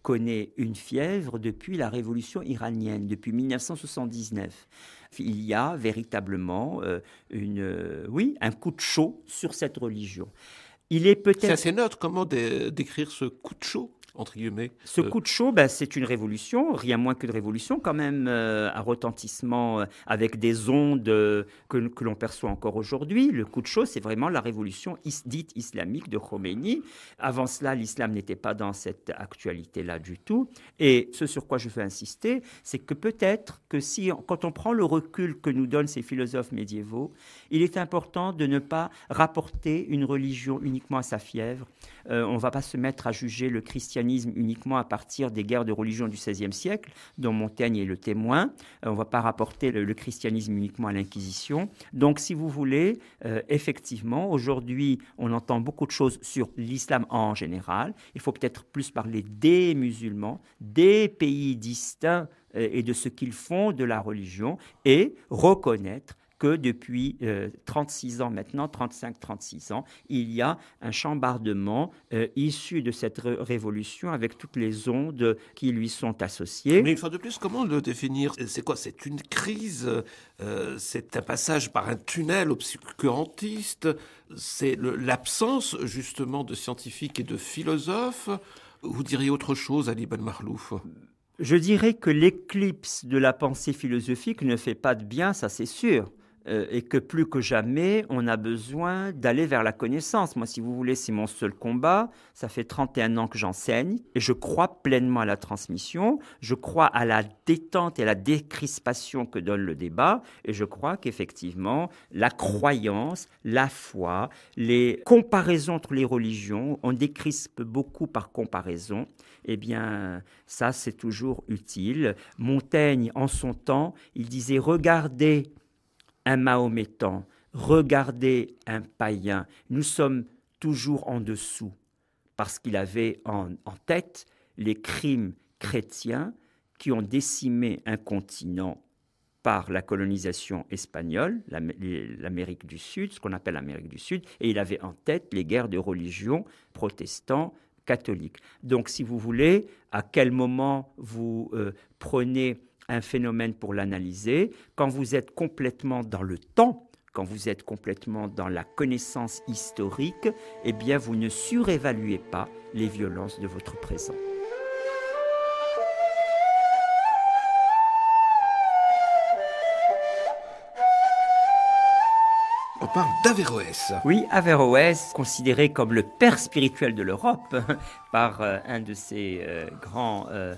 connaît une fièvre depuis la révolution iranienne, depuis 1979. Il y a véritablement une, oui, un coup de chaud sur cette religion. Il est peut-être. C'est assez neutre, comment décrire ce coup de chaud entre guillemets. Ce euh, coup de chaud, ben, c'est une révolution, rien moins qu'une révolution quand même, euh, un retentissement euh, avec des ondes que, l'on perçoit encore aujourd'hui. Le coup de chaud, c'est vraiment la révolution dite islamique de Khomeini. Avant cela, l'islam n'était pas dans cette actualité-là du tout. Et ce sur quoi je veux insister, c'est que peut-être que si, quand on prend le recul que nous donnent ces philosophes médiévaux, il est important de ne pas rapporter une religion uniquement à sa fièvre. on ne va pas se mettre à juger le christianisme uniquement à partir des guerres de religion du XVIe siècle, dont Montaigne est le témoin. Euh, on ne va pas rapporter le, christianisme uniquement à l'Inquisition. Donc, si vous voulez, euh, effectivement, aujourd'hui, on entend beaucoup de choses sur l'islam en général. Il faut peut-être plus parler des musulmans, des pays distincts euh, et de ce qu'ils font de la religion, et reconnaître que depuis 36 euh, ans maintenant, 35-36 ans, il y a un chambardement euh, issu de cette révolution avec toutes les ondes qui lui sont associées. Mais une fois de plus, comment le définir C'est quoi C'est une crise euh, C'est un passage par un tunnel obscurantiste C'est l'absence justement de scientifiques et de philosophes Vous diriez autre chose, Ali Ben Marlouf je dirais que l'éclipse de la pensée philosophique ne fait pas de bien, ça c'est sûr. Euh, et que plus que jamais, on a besoin d'aller vers la connaissance. Moi, si vous voulez, c'est mon seul combat. Ça fait 31 ans que j'enseigne et je crois pleinement à la transmission, je crois à la détente et à la décrispation que donne le débat et je crois qu'effectivement, la croyance, la foi, les comparaisons entre les religions, on décrispe beaucoup par comparaison, eh bien, ça, c'est toujours utile. Montaigne, en son temps, il disait, regardez un mahométan, regardez un païen. Nous sommes toujours en dessous, parce qu'il avait en, tête les crimes chrétiens qui ont décimé un continent par la colonisation espagnole, l'Amérique du Sud, ce qu'on appelle l'Amérique du Sud, et il avait en tête les guerres de religion protestants catholiques. Donc, si vous voulez, à quel moment vous euh, prenez un phénomène pour l'analyser, quand vous êtes complètement dans le temps, quand vous êtes complètement dans la connaissance historique, eh bien vous ne surévaluez pas les violences de votre présent. on parle d'Averroès. Oui, Averroès, considéré comme le père spirituel de l'Europe par euh, un de ses euh, grands euh,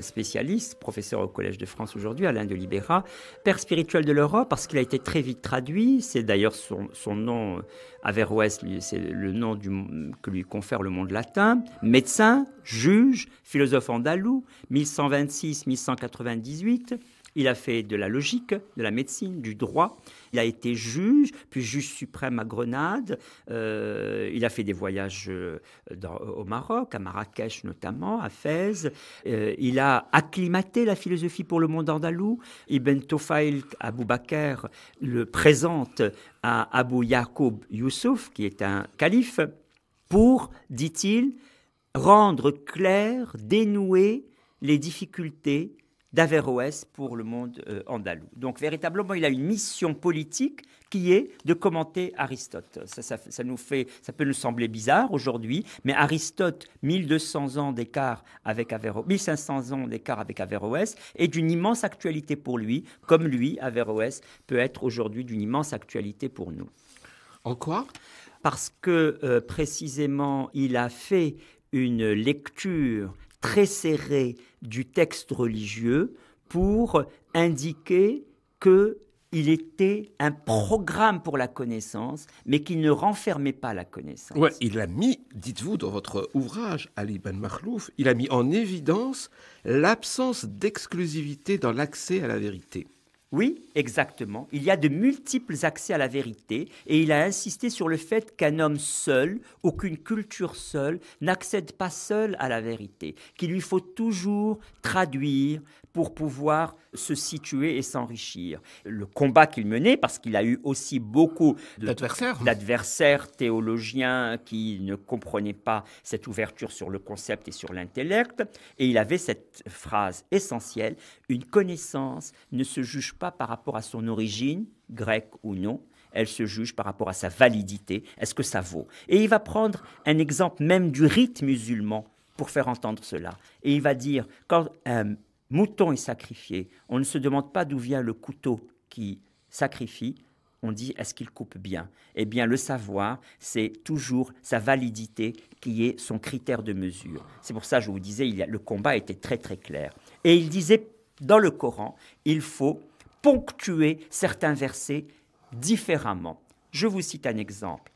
spécialistes, professeur au Collège de France aujourd'hui, Alain de Libéra. Père spirituel de l'Europe parce qu'il a été très vite traduit. C'est d'ailleurs son, nom, Averroès, c'est le nom du, que lui confère le monde latin. Médecin, juge, philosophe andalou, 1126-1198. Il a fait de la logique, de la médecine, du droit. Il a été juge, puis juge suprême à Grenade. Euh, il a fait des voyages euh, au Maroc, à Marrakech notamment, à Fès. Euh, il a acclimaté la philosophie pour le monde andalou. Ibn Tofail Abou Bakr le présente à Abou Yaqub Youssouf, qui est un calife, pour, dit-il, rendre clair, dénouer les difficultés d'Averroès pour le monde euh, andalou. Donc véritablement, il a une mission politique qui est de commenter Aristote. Ça, ça, nous fait, ça peut nous sembler bizarre aujourd'hui, mais Aristote, 1200 ans d'écart avec Averroès, 1500 ans d'écart avec Averroès, est d'une immense actualité pour lui, comme lui, Averroès, peut être aujourd'hui d'une immense actualité pour nous. En quoi parce que euh, précisément il a fait une lecture très serré du texte religieux pour indiquer qu'il était un programme pour la connaissance, mais qu'il ne renfermait pas la connaissance. il a mis, dites-vous dans votre ouvrage, Ali Ben Mahlouf, il a mis en évidence l'absence d'exclusivité dans l'accès à la vérité. Oui, exactement. Il y a de multiples accès à la vérité et il a insisté sur le fait qu'un homme seul aucune culture seule n'accède pas seul à la vérité, qu'il lui faut toujours traduire, pour pouvoir se situer et s'enrichir. Le combat qu'il menait, parce qu'il a eu aussi beaucoup d'adversaires théologiens qui ne comprenaient pas cette ouverture sur le concept et sur l'intellect, et il avait cette phrase essentielle, une connaissance ne se juge pas par rapport à son origine, grecque ou non, elle se juge par rapport à sa validité, est-ce que ça vaut Et il va prendre un exemple même du rite musulman pour faire entendre cela. Et il va dire, quand un euh, mouton est sacrifié, on ne se demande pas d'où vient le couteau qui sacrifie, on dit est-ce qu'il coupe bien Eh bien, le savoir, c'est toujours sa validité qui est son critère de mesure. C'est pour ça que je vous disais, le combat était très très clair. Et il disait dans le Coran, il faut ponctuer certains versets différemment. Je vous cite un exemple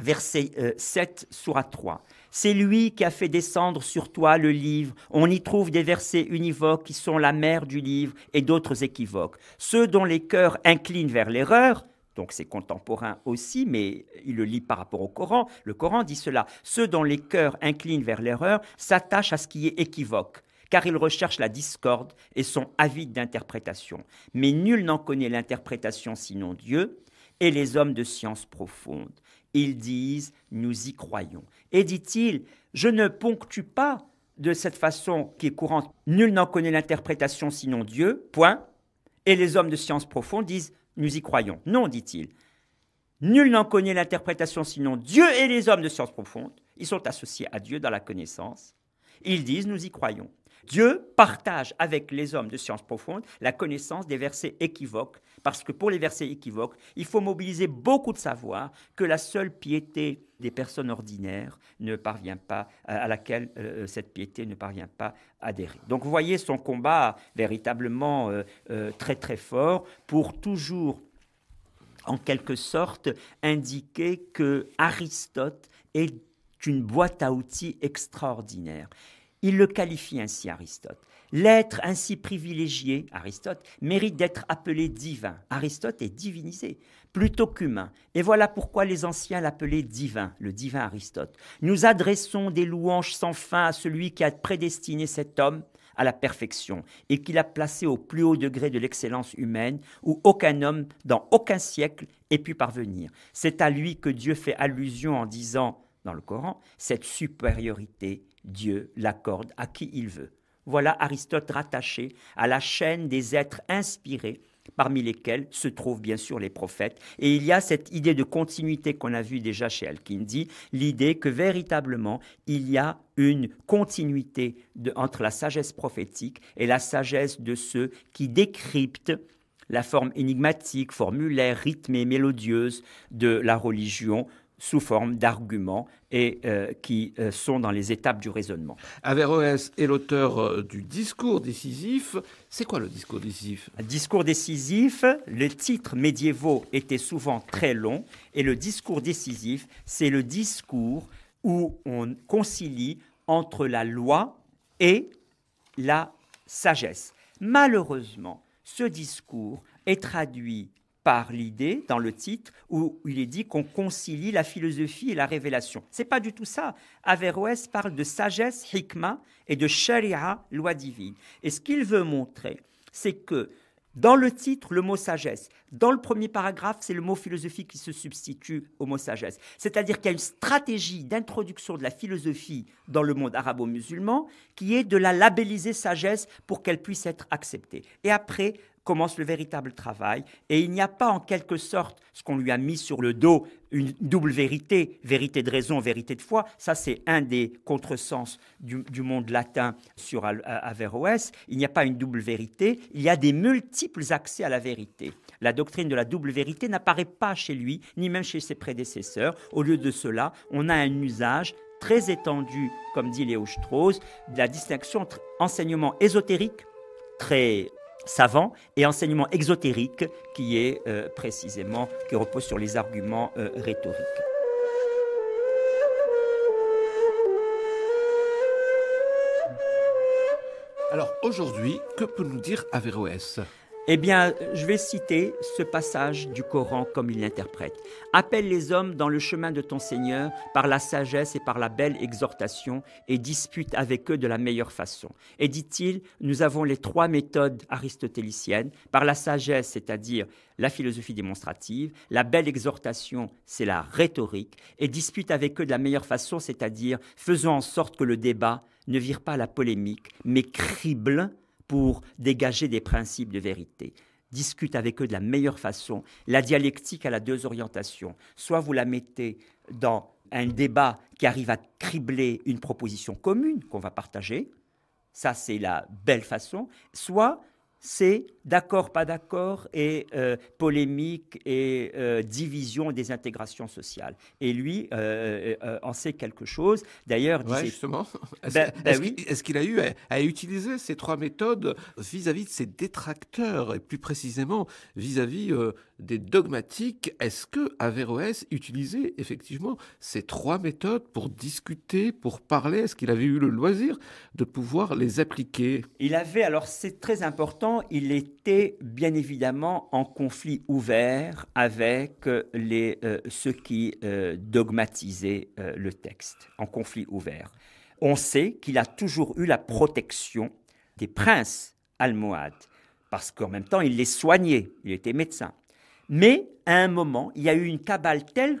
verset euh, sept, 7, a 3. C'est lui qui a fait descendre sur toi le livre. On y trouve des versets univoques qui sont la mère du livre et d'autres équivoques. Ceux dont les cœurs inclinent vers l'erreur, donc c'est contemporain aussi, mais il le lit par rapport au Coran. Le Coran dit cela. Ceux dont les cœurs inclinent vers l'erreur s'attachent à ce qui est équivoque, car ils recherchent la discorde et sont avides d'interprétation. Mais nul n'en connaît l'interprétation sinon Dieu et les hommes de science profonde. Ils disent, nous y croyons. Et dit-il, je ne ponctue pas de cette façon qui est courante, nul n'en connaît l'interprétation sinon Dieu, point. Et les hommes de science profonde disent, nous y croyons. Non, dit-il. Nul n'en connaît l'interprétation sinon Dieu et les hommes de science profonde. Ils sont associés à Dieu dans la connaissance. Ils disent, nous y croyons. Dieu partage avec les hommes de sciences profondes la connaissance des versets équivoques, parce que pour les versets équivoques, il faut mobiliser beaucoup de savoir que la seule piété des personnes ordinaires ne parvient pas, à laquelle euh, euh, cette piété ne parvient pas à adhérer. Donc vous voyez son combat véritablement euh, très très fort pour toujours en quelque sorte indiquer que Aristote est une boîte à outils extraordinaire il le qualifie ainsi Aristote. L'être ainsi privilégié, Aristote, mérite d'être appelé divin. Aristote est divinisé, plutôt qu'humain. Et voilà pourquoi les anciens l'appelaient divin, le divin Aristote. Nous adressons des louanges sans fin à celui qui a prédestiné cet homme à la perfection et qui l'a placé au plus haut degré de l'excellence humaine où aucun homme, dans aucun siècle, ait pu parvenir. C'est à lui que Dieu fait allusion en disant, dans le Coran, cette supériorité Dieu l'accorde à qui il veut. Voilà Aristote rattaché à la chaîne des êtres inspirés, parmi lesquels se trouvent bien sûr les prophètes. Et il y a cette idée de continuité qu'on a vue déjà chez al l'idée que véritablement il y a une continuité entre la sagesse prophétique et la sagesse de ceux qui décryptent la forme énigmatique, formulaire, rythmée, mélodieuse de la religion sous forme d'arguments et euh, qui euh, sont dans les étapes du raisonnement. Averroès est l'auteur euh, du discours décisif. C'est quoi le discours décisif Un Discours décisif, les titres médiévaux étaient souvent très longs et le discours décisif, c'est le discours où on concilie entre la loi et la sagesse. Malheureusement, ce discours est traduit par l'idée dans le titre où il est dit qu'on concilie la philosophie et la révélation. C'est pas du tout ça. Averroès parle de sagesse, hikmah et de sharia, loi divine. Et ce qu'il veut montrer, c'est que dans le titre, le mot sagesse. Dans le premier paragraphe, c'est le mot philosophie qui se substitue au mot sagesse. C'est-à-dire qu'il y a une stratégie d'introduction de la philosophie dans le monde arabo-musulman qui est de la labelliser sagesse pour qu'elle puisse être acceptée. Et après, commence le véritable travail, et il n'y a pas en quelque sorte ce qu'on lui a mis sur le dos, une double vérité, vérité de raison, vérité de foi, ça c'est un des contresens du, monde latin sur euh, Averroès, il n'y a pas une double vérité, il y a des multiples accès à la vérité. La doctrine de la double vérité n'apparaît pas chez lui, ni même chez ses prédécesseurs, au lieu de cela, on a un usage très étendu, comme dit Léo Strauss, de la distinction entre enseignement ésotérique, très savant et enseignement exotérique qui est euh, précisément, qui repose sur les arguments euh, rhétoriques. Alors aujourd'hui, que peut nous dire Averroès eh bien, je vais citer ce passage du Coran comme il l'interprète. Appelle les hommes dans le chemin de ton Seigneur par la sagesse et par la belle exhortation et dispute avec eux de la meilleure façon. Et dit-il, nous avons les trois méthodes aristotéliciennes, par la sagesse, c'est-à-dire la philosophie démonstrative, la belle exhortation, c'est la rhétorique, et dispute avec eux de la meilleure façon, c'est-à-dire faisant en sorte que le débat ne vire pas la polémique, mais crible pour dégager des principes de vérité. Discute avec eux de la meilleure façon. La dialectique, à la deux orientations. Soit vous la mettez dans un débat qui arrive à cribler une proposition commune qu'on va partager, ça c'est la belle façon, soit c'est d'accord, pas d'accord, et euh, polémique et euh, division des désintégration sociales. Et lui euh, en sait quelque chose. D'ailleurs, justement, ben, ben est-ce qu'il a eu à, utiliser ces trois méthodes vis-à-vis de ses détracteurs et plus précisément vis-à-vis des dogmatiques Est-ce que Averroès utilisait effectivement ces trois méthodes pour discuter, pour parler Est-ce qu'il avait eu le loisir de pouvoir les appliquer Il avait alors c'est très important il était bien évidemment en conflit ouvert avec euh, les, euh, ceux qui euh, dogmatisaient le texte, en conflit ouvert. On sait qu'il a toujours eu la protection des princes almohades, parce qu'en même temps, il les soignait, il était médecin. Mais à un moment, il y a eu une cabale telle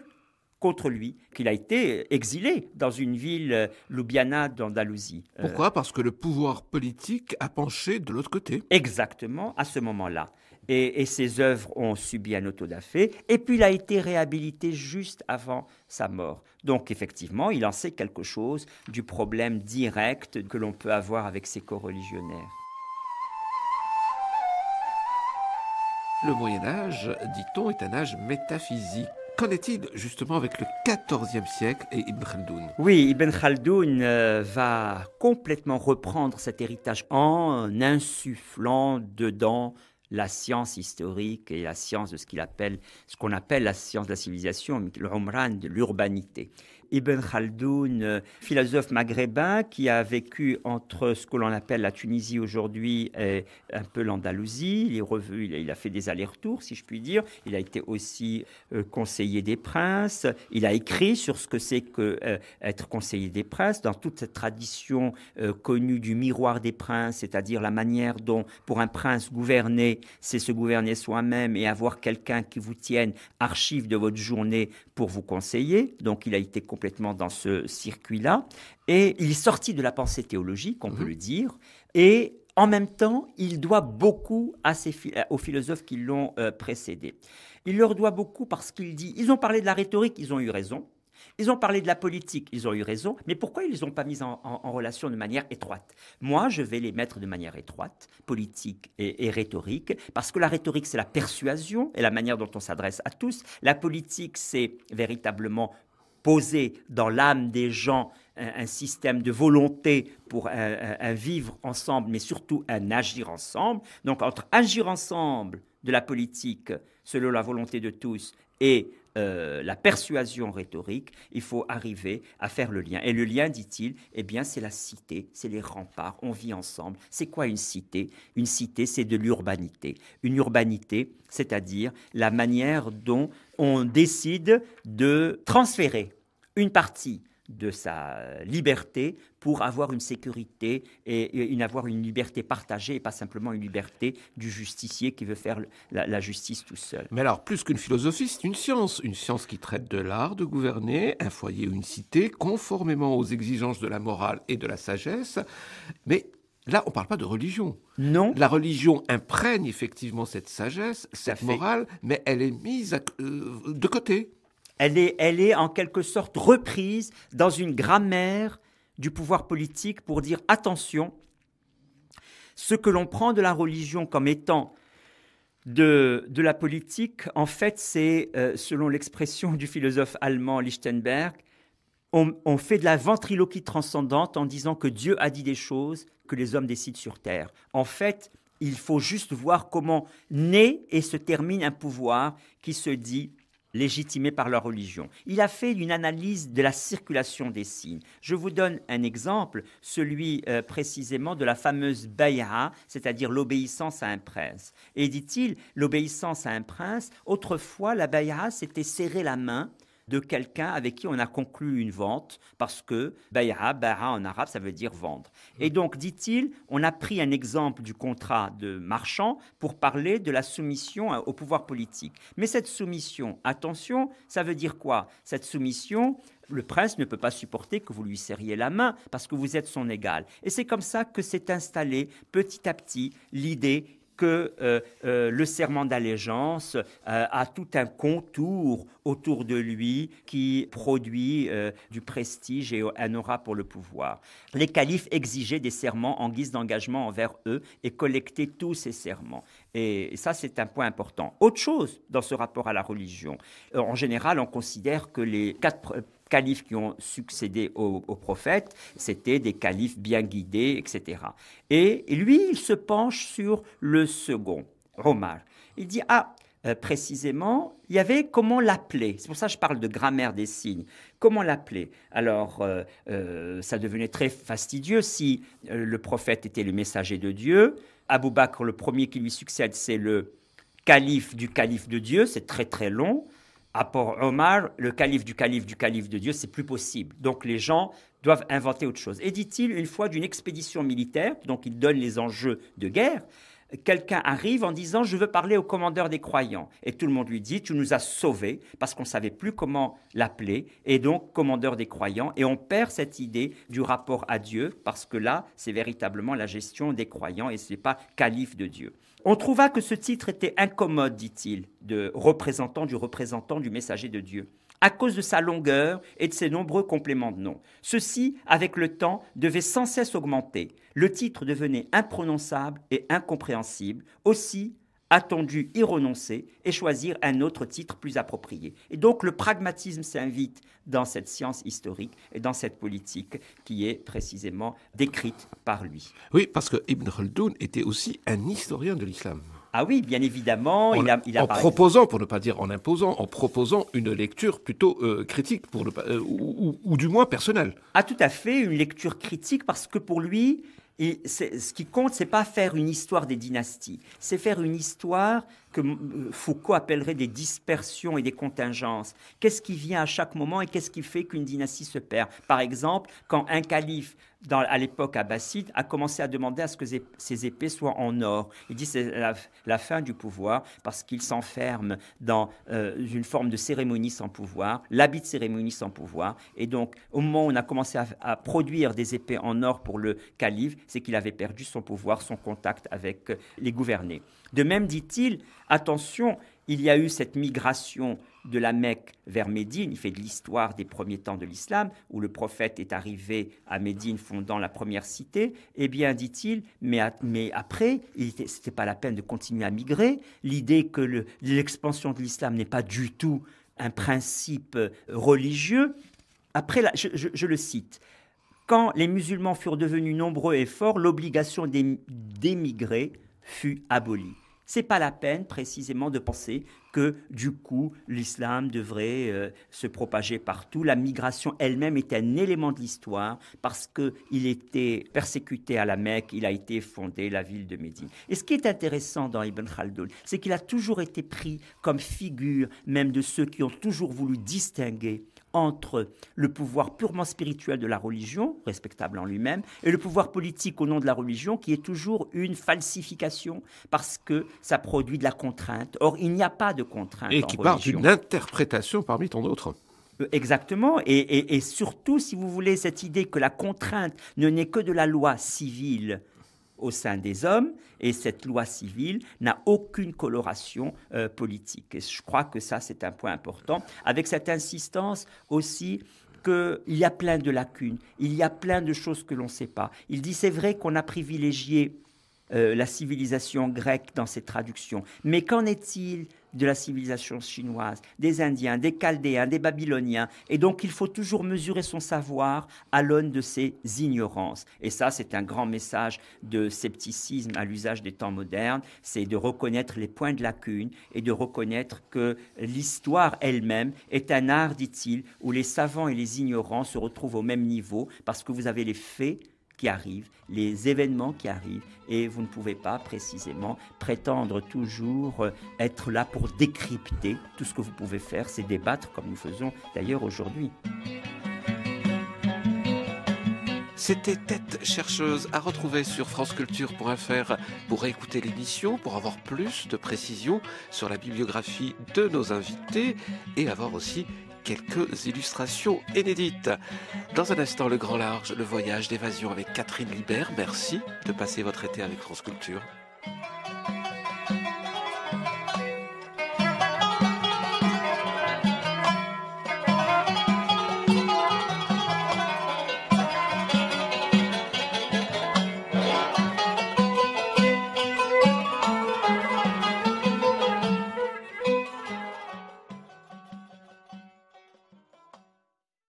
contre lui, qu'il a été exilé dans une ville, euh, Ljubljana, d'Andalousie. Euh, Pourquoi Parce que le pouvoir politique a penché de l'autre côté. Exactement, à ce moment-là. Et, ses œuvres ont subi un auto da Et puis il a été réhabilité juste avant sa mort. Donc effectivement, il en sait quelque chose du problème direct que l'on peut avoir avec ses coreligionnaires. Le Moyen Âge, dit-on, est un âge métaphysique. Qu'en est-il justement avec le XIVe siècle et Ibn Khaldoun Oui, Ibn Khaldoun euh, va complètement reprendre cet héritage en insufflant dedans la science historique et la science de ce qu'il appelle, ce qu'on appelle la science de la civilisation, le de l'urbanité. Ibn Khaldoun, euh, philosophe maghrébin qui a vécu entre ce que l'on appelle la Tunisie aujourd'hui et euh, un peu l'Andalousie. Il il a fait des allers-retours, si je puis dire. Il a été aussi euh, conseiller des princes. Il a écrit sur ce que c'est que être conseiller des princes dans toute cette tradition connue du miroir des princes, c'est-à-dire la manière dont pour un prince gouverner, c'est se gouverner soi-même et avoir quelqu'un qui vous tienne archive de votre journée pour vous conseiller. Donc il a été conseiller complètement dans ce circuit-là. Et il est sorti de la pensée théologique, on peut mhm. le dire, et en même temps, il doit beaucoup à euh, aux philosophes qui l'ont euh, précédé. Il leur doit beaucoup parce qu'il dit, ils ont parlé de la rhétorique, ils ont eu raison. Ils ont parlé de la politique, ils ont eu raison, mais pourquoi ils ne les ont pas mis en, relation de manière étroite Moi, je vais les mettre de manière étroite, politique et, et rhétorique, parce que la rhétorique, c'est la persuasion et la manière dont on s'adresse à tous. La politique, c'est véritablement poser dans l'âme des gens un, système de volonté pour un, euh, euh, vivre ensemble, mais surtout un agir ensemble. Donc entre agir ensemble de la politique selon la volonté de tous et euh, la persuasion rhétorique, il faut arriver à faire le lien. Et le lien, dit-il, eh bien, c'est la cité, c'est les remparts, on vit ensemble. C'est quoi une cité Une cité, c'est de l'urbanité. Une urbanité, c'est-à-dire la manière dont on décide de transférer une partie de sa euh, liberté pour avoir une sécurité et, une, avoir une liberté partagée et pas simplement une liberté du justicier qui veut faire la, justice tout seul. Mais alors, plus qu'une philosophie, c'est une science. Une science qui traite de l'art de gouverner un foyer ou une cité conformément aux exigences de la morale et de la sagesse. Mais Là, on ne parle pas de religion. Non. La religion imprègne effectivement cette sagesse, cette morale, mais elle est mise euh, de côté. Elle est, elle est en quelque sorte reprise dans une grammaire du pouvoir politique pour dire attention, ce que l'on prend de la religion comme étant de, la politique, en fait, c'est, euh, selon l'expression du philosophe allemand Lichtenberg, on, on, fait de la ventriloquie transcendante en disant que Dieu a dit des choses que les hommes décident sur Terre. En fait, il faut juste voir comment naît et se termine un pouvoir qui se dit légitimés par leur religion. Il a fait une analyse de la circulation des signes. Je vous donne un exemple, celui euh, précisément de la fameuse bay'a, c'est-à-dire l'obéissance à un prince. Et dit-il, l'obéissance à un prince, autrefois la bay'a, c'était serrer la main, de quelqu'un avec qui on a conclu une vente, parce que bayra »,« bayra » en arabe, ça veut dire vendre. Et mm. donc, dit-il, on a pris un exemple du contrat de marchand pour parler de la soumission au pouvoir politique. Mais cette soumission, attention, ça veut dire quoi Cette soumission, le prince ne peut pas supporter que vous lui serriez la main parce que vous êtes son égal. Et c'est comme ça que s'est installée petit à petit l'idée que euh, euh, le serment d'allégeance euh, a tout un contour autour de lui qui produit du prestige et un aura pour le pouvoir. Les califes exigeaient des serments en guise d'engagement envers eux et collectaient tous ces serments. Et ça, c'est un point important. Autre chose dans ce rapport à la religion, en général, on considère que les quatre califes qui ont succédé aux au prophètes, c'était des califes bien guidés, etc. Et lui, il se penche sur le second, Omar. Il dit, ah, euh, précisément, il y avait comment l'appeler. C'est pour ça que je parle de grammaire des signes. Comment l'appeler Alors, euh, euh, ça devenait très fastidieux si le prophète était le messager de Dieu. Abou Bakr, le premier qui lui succède, c'est le calife du calife de Dieu. C'est très très long rapport Port Omar, le calife du calife du calife de Dieu, c'est plus possible. Donc les gens doivent inventer autre chose. Et dit-il, une fois d'une expédition militaire, donc il donne les enjeux de guerre, quelqu'un arrive en disant Je veux parler au commandeur des croyants. Et tout le monde lui dit Tu nous as sauvés, parce qu'on ne savait plus comment l'appeler, et donc commandeur des croyants. Et on perd cette idée du rapport à Dieu, parce que là, c'est véritablement la gestion des croyants, et ce n'est pas calife de Dieu. On trouva que ce titre était incommode, dit-il, de représentant du représentant du messager de Dieu, à cause de sa longueur et de ses nombreux compléments de noms. Ceci, avec le temps, devait sans cesse augmenter. Le titre devenait imprononçable et incompréhensible. Aussi, attendu, y renoncer et choisir un autre titre plus approprié. Et donc le pragmatisme s'invite dans cette science historique et dans cette politique qui est précisément décrite par lui. Oui, parce que Ibn Khaldun était aussi un historien de l'islam. Ah oui, bien évidemment. En, il a, proposant, pour ne pas dire en imposant, en proposant une lecture plutôt euh, critique, pour euh, ou, du moins personnelle. Ah tout à fait, une lecture critique parce que pour lui, et ce qui compte, c'est pas faire une histoire des dynasties, c'est faire une histoire que euh, Foucault appellerait des dispersions et des contingences. Qu'est-ce qui vient à chaque moment et qu'est-ce qui fait qu'une dynastie se perd Par exemple, quand un calife à l'époque abbasside, a commencé à demander à ce que ses épées soient en or. Il dit c'est la, fin du pouvoir parce qu'il s'enferme dans euh, une forme de cérémonie sans pouvoir, l'habit de cérémonie sans pouvoir. Et donc, au moment où on a commencé à produire des épées en or pour le calife, c'est qu'il avait perdu son pouvoir, son contact avec euh, les gouvernés. De même, dit-il, attention, il y a eu cette migration de la Mecque vers Médine. Il fait de l'histoire des premiers temps de l'islam, où le prophète est arrivé à Médine fondant la première cité. Eh bien, dit-il, mais, mais après, ce n'était pas la peine de continuer à migrer. L'idée que l'expansion de l'islam n'est pas du tout un principe euh, religieux. Après, je, le cite. Quand les musulmans furent devenus nombreux et forts, l'obligation d'émigrer fut abolie n'est pas la peine précisément de penser que du coup l'islam devrait euh, se propager partout. La migration elle-même est un élément de l'histoire parce qu'il était persécuté à la Mecque, il a été fondé la ville de Médine. Et ce qui est intéressant dans Ibn Khaldoun, c'est qu'il a toujours été pris comme figure même de ceux qui ont toujours voulu distinguer entre le pouvoir purement spirituel de la religion, respectable en lui-même, et le pouvoir politique au nom de la religion, qui est toujours une falsification, parce que ça produit de la contrainte. Or, il n'y a pas de contrainte. Et qui part d'une interprétation parmi tant d'autres. Euh, exactement, et, surtout, si vous voulez, cette idée que la contrainte ne n'est que de la loi civile, au sein des hommes, et cette loi civile n'a aucune coloration euh, politique. Et je crois que ça, c'est un point important, avec cette insistance aussi qu'il y a plein de lacunes, il y a plein de choses que l'on ne sait pas. Il dit, c'est vrai qu'on a privilégié euh, la civilisation grecque dans ses traductions, mais qu'en est-il de la civilisation chinoise, des Indiens, des Chaldéens, des Babyloniens. Et donc il faut toujours mesurer son savoir à l'aune de ses ignorances. Et ça, c'est un grand message de scepticisme à l'usage des temps modernes, c'est de reconnaître les points de lacune et de reconnaître que l'histoire elle-même est un art, dit-il, où les savants et les ignorants se retrouvent au même niveau parce que vous avez les faits qui arrivent, les événements qui arrivent, et vous ne pouvez pas précisément prétendre toujours euh, être là pour décrypter. Tout ce que vous pouvez faire, c'est débattre comme nous faisons d'ailleurs aujourd'hui. C'était Tête chercheuse à retrouver sur franceculture.fr pour écouter l'émission, pour avoir plus de précisions sur la bibliographie de nos invités et avoir aussi quelques illustrations inédites. Dans un instant, le grand large, le voyage d'évasion avec Catherine Libert. Merci de passer votre été avec France Culture.